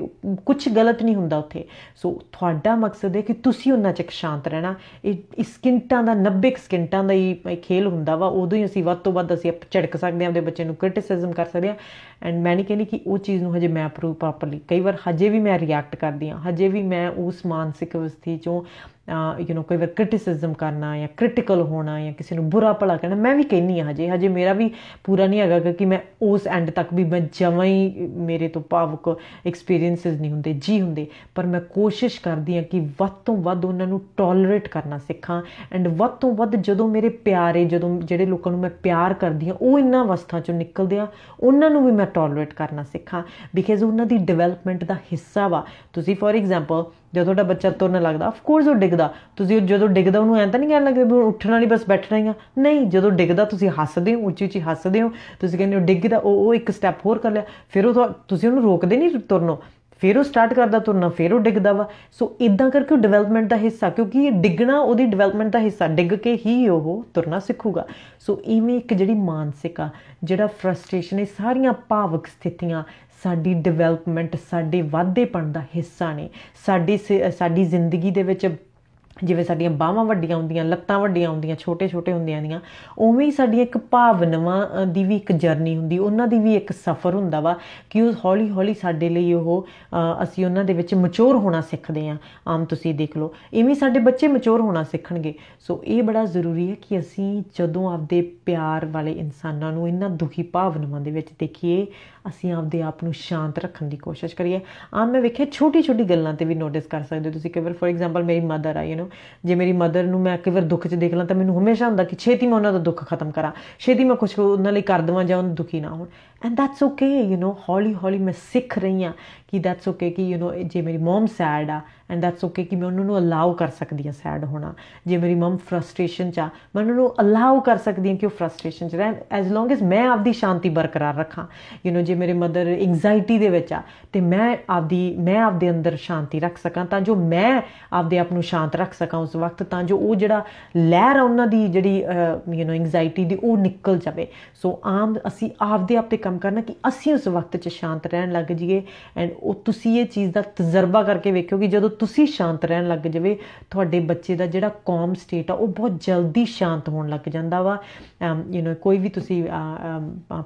ਕੁਝ ਗਲਤ ਨਹੀਂ ਹੁੰਦਾ ਉੱਥੇ ਸੋ ਤੁਹਾਡਾ ਮਕਸਦ ਹੈ ਕਿ ਤੁਸੀਂ ਉਹਨਾਂ ਚ ਸ਼ਾਂਤ ਰਹਿਣਾ ਇਹ ਸਕਿੰਟਾਂ ਦਾ 90 ਸਕਿੰਟਾਂ ਦਾ ਹੀ ਖੇਲ ਹੁੰਦਾ ਵਾ ਉਦੋਂ ਹੀ ਅਸੀਂ ਵੱਧ ਤੋਂ ਵੱਧ ਅਸੀਂ ਝੜਕ ਸਕਦੇ ਹਾਂ ਆਪਣੇ ਬੱਚੇ ਨੂੰ ਕ੍ਰਿਟਿਸਿਜ਼ਮ ਕਰ ਸਕਦੇ ਆ ਐਂਡ ਮੈਂ ਨਹੀਂ ਕਹਿੰਦੀ ਕਿ ਉਹ ਚੀਜ਼ ਨੂੰ ਹਜੇ ਮੈਂ ਅਪਰੂਵ ਪ੍ਰੋਪਰਲੀ ਕਈ ਵਾਰ ਹਜੇ ਵੀ ਮੈਂ ਰਿਐਕਟ ਕਰਦੀ ਆ ਹਜੇ ਵੀ ਮੈਂ ਉਸ ਮਾਨਸਿਕ ਅਵਸਥੀ ਚੋਂ ਯੂ نو ਕੋਈ ਵਰ ਕ੍ਰਿਟਿਸਿਜ਼ਮ ਕਰਨਾ ਜਾਂ ਕ੍ਰਿਟੀਕਲ ਹੋਣਾ ਜਾਂ ਕਿਸੇ ਨੂੰ ਬੁਰਾ ਭਲਾ ਕਹਿਣਾ ਮੈਂ ਵੀ ਕਹਿਨੀ ਆ ਹਜੇ ਹਜੇ ਮੇਰਾ ਵੀ ਪੂਰਾ ਨਹੀਂ ਹੈਗਾ ਕਿ ਮੈਂ ਉਸ ਐਂਡ ਤੱਕ ਵੀ ਮੈਂ ਜਮਾਂ ਹੀ ਮੇਰੇ ਤੋਂ ਭਾਵਕ ਐਕਸਪੀਰੀਐਂਸਸ ਨਹੀਂ ਹੁੰਦੇ ਜੀ ਹੁੰਦੇ ਪਰ ਮੈਂ ਕੋਸ਼ਿਸ਼ ਕਰਦੀ ਆ ਕਿ ਵੱਧ ਤੋਂ ਵੱਧ ਉਹਨਾਂ ਨੂੰ ਟੋਲਰੇਟ ਕਰਨਾ ਸਿੱਖਾਂ ਐਂਡ ਵੱਧ ਤੋਂ ਵੱਧ ਜਦੋਂ ਮੇਰੇ ਪਿਆਰੇ ਜਦੋਂ ਜਿਹੜੇ ਲੋਕਾਂ ਨੂੰ ਮੈਂ ਪਿਆਰ ਕਰਦੀ ਆ ਉਹ ਇਨ੍ਹਾਂ ਅਵਸਥਾ ਚੋਂ ਨਿਕਲਦੇ ਆ ਉਹਨਾਂ ਨੂੰ ਵੀ ਮੈਂ ਟੋਲਰੇਟ ਕਰਨਾ ਸਿੱਖਾਂ ਬਿਕਾਜ਼ ਉਹਨਾਂ ਦੀ ਡਿਵੈਲਪਮੈਂਟ ਦਾ ਹਿੱਸਾ ਵਾ ਤੁਸੀਂ ਫੋਰ ਐਗਜ਼ਾਮਪਲ ਜਦੋਂ ਤੁਹਾਡਾ ਬੱਚਾ ਤੁਰਨ ਲੱਗਦਾ ਆਫ ਕੋਰਸ ਉਹ ਡਿੱਗਦਾ ਤੁਸੀਂ ਜਦੋਂ ਡਿੱਗਦਾ ਉਹਨੂੰ ਐਂ ਤਾਂ ਨਹੀਂ ਕਹਿਣ ਲੱਗਦੇ ਵੀ ਉੱਠਣਾ ਨਹੀਂ ਬਸ ਬੈਠਣਾ ਹੀ ਆ ਨਹੀਂ ਜਦੋਂ ਡਿੱਗਦਾ ਤੁਸੀਂ ਹੱਸਦੇ ਹੋ ਉੱਚੀ ਉੱਚੀ ਹੱਸਦੇ ਹੋ ਤੁਸੀਂ ਕਹਿੰਦੇ ਹੋ ਡਿੱਗਦਾ ਉਹ ਉਹ ਇੱਕ ਸਟੈਪ ਹੋਰ ਕਰ ਲਿਆ ਫਿਰ ਉਹ ਤੁਸੀਂ ਉਹਨੂੰ ਰੋਕਦੇ ਨਹੀਂ ਤੁਰਨੋਂ ਫਿਰ ਉਹ ਸਟਾਰਟ ਕਰਦਾ ਤੁਰਨਾ ਫਿਰ ਉਹ ਡਿੱਗਦਾ ਵਾ ਸੋ ਇਦਾਂ ਕਰਕੇ ਉਹ ਡਿਵੈਲਪਮੈਂਟ ਦਾ ਹਿੱਸਾ ਕਿਉਂਕਿ ਇਹ ਡਿੱਗਣਾ ਉਹਦੀ ਡਿਵੈਲਪਮੈਂਟ ਦਾ ਹਿੱਸਾ ਡਿੱਗ ਕੇ ਹੀ ਉਹ ਤੁਰਨਾ ਸਿੱਖੂਗਾ ਸੋ ਇਵੇਂ ਇੱਕ ਜਿਹੜੀ ਮਾਨਸਿਕ ਆ ਜਿਹੜਾ ਫਰਸਟ੍ਰੇਸ਼ਨ ਇਹ ਸਾਰੀਆਂ ਭਾਵਕ ਸਥਿਤੀਆਂ ਸਾਡੀ ਡਿਵੈਲਪਮੈਂਟ ਸਾਡੇ ਵਾਧੇਪਣ ਦਾ ਹਿੱਸਾ ਨੇ ਸਾਡੀ ਸਾਡੀ ਜ਼ਿੰਦਗੀ ਦੇ ਵਿੱਚ ਜਿਵੇਂ ਸਾਡੀਆਂ ਬਾਹਾਂ ਵੱਡੀਆਂ ਹੁੰਦੀਆਂ ਲੱਤਾਂ ਵੱਡੀਆਂ ਹੁੰਦੀਆਂ ਛੋਟੇ-ਛੋਟੇ ਹੁੰਦੀਆਂ ਦੀਆਂ ਉਵੇਂ ਹੀ ਸਾਡੀ ਇੱਕ ਭਾਵਨਾਵਾਂ ਦੀ ਵੀ ਇੱਕ ਜਰਨੀ ਹੁੰਦੀ ਉਹਨਾਂ ਦੀ ਵੀ ਇੱਕ ਸਫ਼ਰ ਹੁੰਦਾ ਵਾ ਕਿ ਉਹ ਹੌਲੀ-ਹੌਲੀ ਸਾਡੇ ਲਈ ਉਹ ਅਸੀਂ ਉਹਨਾਂ ਦੇ ਵਿੱਚ ਮਚੂਰ ਹੋਣਾ ਸਿੱਖਦੇ ਆਂ ਆਮ ਤੁਸੀਂ ਦੇਖ ਲਓ ਇਵੇਂ ਸਾਡੇ ਬੱਚੇ ਮਚੂਰ ਹੋਣਾ ਸਿੱਖਣਗੇ ਸੋ ਇਹ ਬੜਾ ਜ਼ਰੂਰੀ ਹੈ ਕਿ ਅਸੀਂ ਜਦੋਂ ਆਪਦੇ ਪਿਆਰ ਵਾਲੇ ਇਨਸਾਨਾਂ ਨੂੰ ਇਹਨਾਂ ਦੁਖੀ ਭਾਵਨਾਵਾਂ ਦੇ ਵਿੱਚ ਦੇਖੀਏ ਅਸੀਂ ਆਪਦੇ ਆਪ ਨੂੰ ਸ਼ਾਂਤ ਰੱਖਣ ਦੀ ਕੋਸ਼ਿਸ਼ ਕਰੀਏ ਆਮ ਮੈਂ ਵੇਖਿਆ ਛੋਟੀ-ਛੋਟੀ ਗੱਲਾਂ ਤੇ ਵੀ ਨੋਟਿਸ ਕਰ ਸਕਦੇ ਹੋ ਤੁਸੀਂ ਕਈ ਫੋਰ ਐਗਜ਼ਾਮਪਲ ਮੇਰੀ ਮਦਰ ਆ ਯੂ نو ਨੂੰ ਜੇ ਮੇਰੀ ਮਦਰ ਨੂੰ ਮੈਂ ਕਈ ਵਾਰ ਦੁੱਖ 'ਚ ਦੇਖ ਲਾਂ ਤਾਂ ਮੈਨੂੰ ਹਮੇਸ਼ਾ ਹੁੰਦਾ ਕਿ ਛੇਤੀ ਮੈਂ ਉਹਨਾਂ ਦਾ ਦੁੱਖ ਖਤਮ ਕਰਾਂ ਛੇਤੀ ਮੈਂ ਕੁਝ ਉਹਨਾਂ ਲਈ ਕਰ ਦਵਾਂ ਜਾਂ ਉਹਨਾਂ ਦੁਖੀ ਨਾ ਹੋਣ and that's okay you know ਹੌਲੀ ਹੌਲੀ ਮੈਂ ਸਿੱਖ ਰਹੀ ਆ ਕਿ ਦੈਟਸ ਓਕੇ ਕਿ ਯੂ نو ਜੇ ਮੇਰੀ ਮਮ ਸੈਡ ਆ ਐਂਡ ਦੈਟਸ ਓਕੇ ਕਿ ਮੈਂ ਉਹਨਾਂ ਨੂੰ ਅਲਾਉ ਕਰ ਸਕਦੀ ਆ ਸੈਡ ਹੋਣਾ ਜੇ ਮੇਰੀ ਮਮ ਫਰਸਟ੍ਰੇਸ਼ਨ ਚ ਆ ਮੈਂ ਉਹਨਾਂ ਨੂੰ ਅਲਾਉ ਕਰ ਸਕਦੀ ਆ ਕਿ ਉਹ ਫਰਸਟ੍ਰੇਸ਼ਨ ਚ ਰਹਿਣ ਐਸ ਲੌਂਗ ਐਸ ਮੈਂ ਆਪਦੀ ਸ਼ਾਂਤੀ ਬਰਕਰਾਰ ਰੱਖਾਂ ਯੂ نو ਜੇ ਮੇਰੇ ਮਦਰ ਐਂਗਜ਼ਾਇਟੀ ਦੇ ਵਿੱਚ ਆ ਤੇ ਮੈਂ ਆਪਦੀ ਮੈਂ ਆਪਦੇ ਅੰਦਰ ਸ਼ਾਂਤੀ ਰੱਖ ਸਕਾਂ ਤਾਂ ਜੋ ਮੈਂ ਆਪਦੇ ਆਪ ਨੂੰ ਸ਼ਾਂਤ ਰੱਖ ਸਕਾਂ ਉਸ ਵਕਤ ਤਾਂ ਜੋ ਉਹ ਜਿਹੜਾ ਲਹਿਰ ਆ ਉਹਨਾਂ ਦੀ ਜਿਹੜੀ ਯੂ نو ਐਂਗਜ਼ਾਇਟੀ ਦੀ ਉਹ ਨਿਕਲ ਜਾਵੇ ਸੋ ਆਮ ਅਸੀਂ ਆਪਦੇ ਆਪ ਤੇ ਕੰਮ ਕਰਨਾ ਕਿ ਅਸੀਂ ਉਸ ਵਕਤ 'ਚ ਸ਼ਾਂਤ ਰਹਿਣ ਲੱਗ ਜਾਈਏ ਐਂਡ ਉਹ ਤੁਸੀਂ ਇਹ ਚੀਜ਼ ਦਾ ਤਜਰਬਾ ਕਰਕੇ ਵੇਖਿਓ ਕਿ ਜਦੋਂ ਤੁਸੀਂ ਸ਼ਾਂਤ ਰਹਿਣ ਲੱਗ ਜਾਵੇ ਤੁਹਾਡੇ ਬੱਚੇ ਦਾ ਜਿਹੜਾ ਕਾਮ ਸਟੇਟ ਆ ਉਹ ਬਹੁਤ ਜਲਦੀ ਸ਼ਾਂਤ ਹੋਣ ਲੱਗ ਜਾਂਦਾ ਵਾ ਯੂ um, نو ਕੋਈ ਵੀ ਤੁਸੀਂ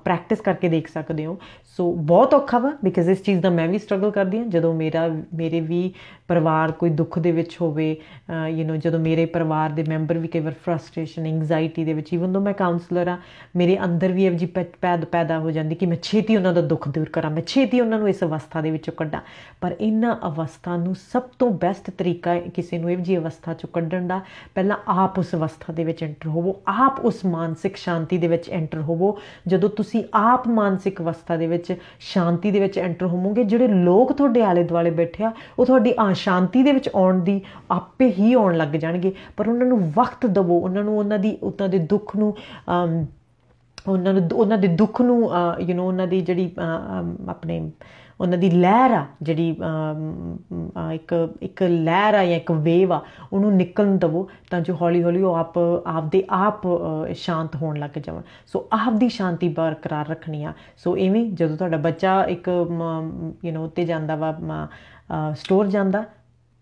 ਪ੍ਰੈਕਟਿਸ ਕਰਕੇ ਦੇਖ ਸਕਦੇ ਹੋ ਸੋ ਬਹੁਤ ਔਖਾ ਵਾ ਬਿਕਾਜ਼ ਇਸ ਚੀਜ਼ ਦਾ ਮੈਂ ਵੀ ਸਟਰਗਲ ਕਰਦੀ ਹਾਂ ਜਦੋਂ ਮੇਰਾ ਮੇਰੇ ਵੀ ਪਰਿਵਾਰ ਕੋਈ ਦੁੱਖ ਦੇ ਵਿੱਚ ਹੋਵੇ ਯੂ نو ਜਦੋਂ ਮੇਰੇ ਪਰਿਵਾਰ ਦੇ ਮੈਂਬਰ ਵੀ ਕਈ ਵਾਰ ਫਰਸਟ੍ਰੇਸ਼ਨ ਐਂਗਜ਼ਾਇਟੀ ਦੇ ਵਿੱਚ ਈਵਨ ਦੋ ਮੈਂ ਕਾਉਂਸਲਰ ਆ ਮੇਰੇ ਅੰਦਰ ਵੀ ਇਹ ਜੀ ਪੈਦ ਪੈਦਾ ਹੋ ਜਾਂਦੀ ਕਿ ਮੈਂ ਛੇਤੀ ਉਹਨਾਂ ਦਾ ਦੁੱਖ ਦੂਰ ਕਰਾਂ ਮੈਂ ਛੇਤੀ ਉਹਨਾਂ ਨੂੰ ਇਸ ਅਵਸਥਾ ਦੇ ਵਿੱਚੋਂ ਕੱਢਾਂ ਪਰ ਇਹਨਾਂ ਅਵਸਥਾ ਨੂੰ ਸਭ ਤੋਂ ਬੈਸਟ ਤਰੀਕਾ ਕਿਸੇ ਨੂੰ ਇਹ ਜੀ ਅਵਸਥਾ ਚੋਂ ਕੱਢਣ ਦਾ ਪਹਿਲਾਂ ਆਪ ਉਸ ਅਵਸਥਾ ਦੇ ਵਿੱਚ ਐਂਟਰ ਹੋਵੋ ਆਪ ਉਸ ਮਾਨਸਿਕ ਸ਼ਾਂਤੀ ਦੇ ਵਿੱਚ ਐਂਟਰ ਹੋਵੋ ਜਦੋਂ ਤੁਸੀਂ ਆਪ ਮਾਨਸਿਕ ਅਵਸਥਾ ਦੇ ਵਿੱਚ ਸ਼ਾਂਤੀ ਦੇ ਵਿੱਚ ਐਂਟਰ ਹੋਵੋਗੇ ਜਿਹੜੇ ਲੋਕ ਤੁਹਾਡੇ ਆਲੇ ਦੁਆਲੇ ਬੈਠੇ ਆ ਉਹ ਤੁਹਾਡੀ ਆਸ਼ ਸ਼ਾਂਤੀ ਦੇ ਵਿੱਚ ਆਉਣ ਦੀ ਆਪੇ ਹੀ ਆਉਣ ਲੱਗ ਜਾਣਗੇ ਪਰ ਉਹਨਾਂ ਨੂੰ ਵਕਤ ਦਿਵੋ ਉਹਨਾਂ ਨੂੰ ਉਹਨਾਂ ਦੀ ਉਤਾਂ ਦੇ ਦੁੱਖ ਨੂੰ ਉਹਨਾਂ ਨੂੰ ਉਹਨਾਂ ਦੇ ਦੁੱਖ ਨੂੰ ਯੂ نو ਉਹਨਾਂ ਦੀ ਜਿਹੜੀ ਆਪਣੇ ਉਹਨਾਂ ਦੀ ਲਹਿਰ ਆ ਜਿਹੜੀ ਇੱਕ ਇੱਕ ਲਹਿਰ ਆ ਜਾਂ ਇੱਕ ਵੇਵ ਆ ਉਹਨੂੰ ਨਿਕਲਣ ਦਵੋ ਤਾਂ ਜੋ ਹੌਲੀ ਹੌਲੀ ਉਹ ਆਪ ਆਪਦੇ ਆਪ ਸ਼ਾਂਤ ਹੋਣ ਲੱਗ ਜਾਵਣ ਸੋ ਆਪ ਦੀ ਸ਼ਾਂਤੀ ਬਰਕਰਾਰ ਰੱਖਣੀ ਆ ਸੋ ਐਵੇਂ ਜਦੋਂ ਤੁਹਾਡਾ ਬੱਚਾ ਇੱਕ ਯੂ نو ਉੱਤੇ ਜਾਂਦਾ ਵਾ ਸਟੋਰ ਜਾਂਦਾ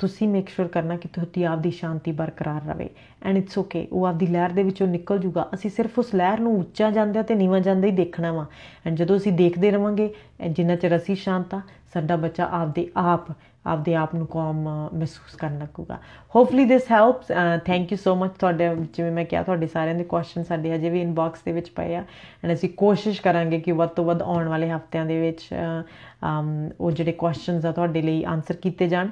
ਤੁਸੀਂ ਮੇਕ ਸ਼ੋਰ ਕਰਨਾ ਕਿ ਤੁਹਾਡੀ ਆਪਦੀ ਸ਼ਾਂਤੀ ਬਰਕਰਾਰ ਰਹੇ ਐਂਡ ਇਟਸ ਓਕੇ ਉਹ ਆਪਦੀ ਲਹਿਰ ਦੇ ਵਿੱਚੋਂ ਨਿਕਲ ਜੂਗਾ ਅਸੀਂ ਸਿਰਫ ਉਸ ਲਹਿਰ ਨੂੰ ਉੱਚਾ ਜਾਂਦੇ ਤੇ ਨੀਵਾਂ ਜਾਂਦੇ ਹੀ ਦੇਖਣਾ ਵਾ ਐਂਡ ਜਦੋਂ ਅਸੀਂ ਦੇਖਦੇ ਰਵਾਂਗੇ ਜਿੰਨਾ ਚਿਰ ਅਸੀਂ ਸ਼ਾਂਤ ਆ ਸਾਡਾ ਬੱਚਾ ਆਪਦੇ ਆਪ ਆਪਦੇ ਆਪ ਨੂੰ ਕੌਮ ਮਹਿਸੂਸ ਕਰਨ ਲੱਗੂਗਾ hopefully this helps thank you so much ਤੁਹਾਡੇ ਜਿਵੇਂ ਮੈਂ ਕਿਹਾ ਤੁਹਾਡੇ ਸਾਰਿਆਂ ਦੇ ਕੁਐਸਚਨ ਸਾਡੇ ਅਜੇ ਵੀ ਇਨਬਾਕਸ ਦੇ ਵਿੱਚ ਪਏ ਆ ਐਂਡ ਅਸੀਂ ਕੋਸ਼ਿਸ਼ ਕਰਾਂਗੇ ਕਿ ਵੱਧ ਤੋਂ ਵੱਧ ਆਉਣ ਵਾਲੇ ਹਫ਼ਤਿਆਂ ਦੇ ਵਿੱਚ ਉਹ ਜਿਹੜੇ ਕੁਐਸਚਨਸ ਆ ਤੁਹਾਡੇ ਲਈ ਆਨਸਰ ਕੀਤੇ ਜਾਣ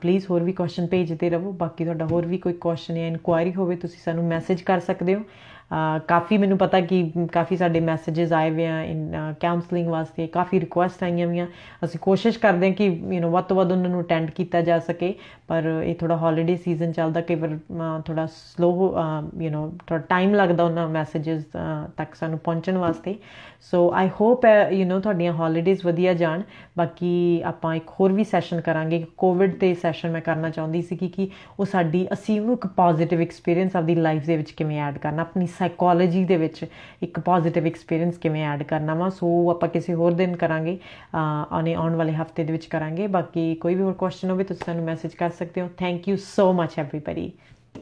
ਪਲੀਜ਼ ਹੋਰ ਵੀ ਕੁਐਸਚਨ ਭੇਜਦੇ ਰਹੋ ਬਾਕੀ ਤੁਹਾਡਾ ਹੋਰ ਵੀ ਕੋਈ ਕੁਐਸਚਨ ਜਾਂ ਇਨਕੁਆਇਰੀ ਹੋਵੇ ਤੁਸੀਂ ਸਾਨੂੰ ਮੈਸੇਜ ਕਰ ਸਕਦੇ ਹੋ ਕਾਫੀ ਮੈਨੂੰ ਪਤਾ ਕਿ ਕਾਫੀ ਸਾਡੇ ਮੈਸੇजेस ਆਏ ਹੋਏ ਆ ਇਨ ਕਾਉਂਸਲਿੰਗ ਵਾਸਤੇ ਕਾਫੀ ਰਿਕੁਐਸਟ ਆਈਆਂ ਹੋਈਆਂ ਅਸੀਂ ਕੋਸ਼ਿਸ਼ ਕਰਦੇ ਹਾਂ ਕਿ ਯੂ نو ਵੱਧ ਤੋਂ ਵੱਧ ਉਹਨਾਂ ਨੂੰ ਅਟੈਂਡ ਕੀਤਾ ਜਾ ਸਕੇ ਪਰ ਇਹ ਥੋੜਾ ਹੌਲੀਡੇ ਸੀਜ਼ਨ ਚੱਲਦਾ ਕਈ ਵਾਰ ਥੋੜਾ ਸਲੋ ਯੂ نو ਥੋੜਾ ਟਾਈਮ ਲੱਗਦਾ ਉਹਨਾਂ ਮੈਸੇजेस ਤੱਕ ਸਾਨੂੰ ਪਹੁੰਚਣ ਵਾਸਤੇ ਸੋ ਆਈ ਹੋਪ ਯੂ نو ਤੁਹਾਡੀਆਂ ਹੌਲੀਡੇਸ ਵਧੀਆ ਜਾਣ ਬਾਕੀ ਆਪਾਂ ਇੱਕ ਹੋਰ ਵੀ ਸੈਸ਼ਨ ਕਰਾਂਗੇ ਕੋਵਿਡ ਤੇ ਸੈਸ਼ਨ ਮੈਂ ਕਰਨਾ ਚਾਹੁੰਦੀ ਸੀ ਕਿ ਉਹ ਸਾਡੀ ਅਸੀਂ ਉਹਨੂੰ ਇੱਕ positive experience of the life ਦੇ ਵਿੱਚ ਕਿਵੇਂ ਐਡ ਕਰਨਾ ਆਪਣੀ ਸਾਈਕੋਲੋਜੀ ਦੇ ਵਿੱਚ ਇੱਕ ਪੋਜ਼ਿਟਿਵ ਐਕਸਪੀਰੀਅੰਸ ਕਿਵੇਂ ਐਡ ਕਰਨਾ ਵਾ ਸੋ ਆਪਾਂ ਕਿਸੇ ਹੋਰ ਦਿਨ ਕਰਾਂਗੇ ਆਨੇ ਆਉਣ ਵਾਲੇ ਹਫਤੇ ਦੇ ਵਿੱਚ ਕਰਾਂਗੇ ਬਾਕੀ ਕੋਈ ਵੀ ਹੋਰ ਕੁਐਸਚਨ ਹੋਵੇ ਤੁਸੀਂ ਸਾਨੂੰ ਮੈਸੇਜ ਕਰ ਸਕਦੇ ਹੋ thank you so much everybody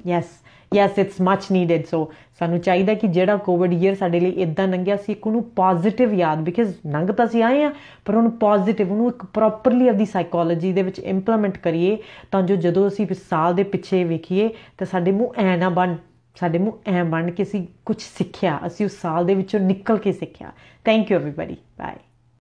yes yes it's much needed so ਸਾਨੂੰ ਚਾਹੀਦਾ ਕਿ ਜਿਹੜਾ ਕੋਵਿਡ ਈਅਰ ਸਾਡੇ ਲਈ ਇਦਾਂ ਲੰਘਿਆ ਸੀ ਇੱਕ ਉਹਨੂੰ ਪੋਜ਼ਿਟਿਵ ਯਾਦ ਬਿਕਾਜ਼ ਲੰਘ ਤਾਂ ਸੀ ਆਏ ਆ ਪਰ ਉਹਨੂੰ ਪੋਜ਼ਿਟਿਵ ਉਹਨੂੰ ਇੱਕ ਪ੍ਰੋਪਰਲੀ ਆਪਦੀ ਸਾਈਕੋਲੋਜੀ ਦੇ ਵਿੱਚ ਇੰਪਲੀਮੈਂਟ ਕਰੀਏ ਤਾਂ ਜੋ ਜਦੋਂ ਅਸੀਂ ਸਾਲ ਦੇ ਪਿੱਛੇ ਵੇਖੀਏ ਤਾਂ ਸਾਡੇ ਮੂੰਹ ਐ ਨਾ ਬਣ ਸਾਡੇ ਨੂੰ ਐ ਬਣ ਕੇ ਅਸੀਂ ਕੁਝ ਸਿੱਖਿਆ ਅਸੀਂ ਉਸ ਸਾਲ ਦੇ ਵਿੱਚੋਂ ਨਿਕਲ ਕੇ ਸਿੱਖਿਆ ਥੈਂਕ ਯੂ ਐਵਰੀਬਾਡੀ ਬਾਏ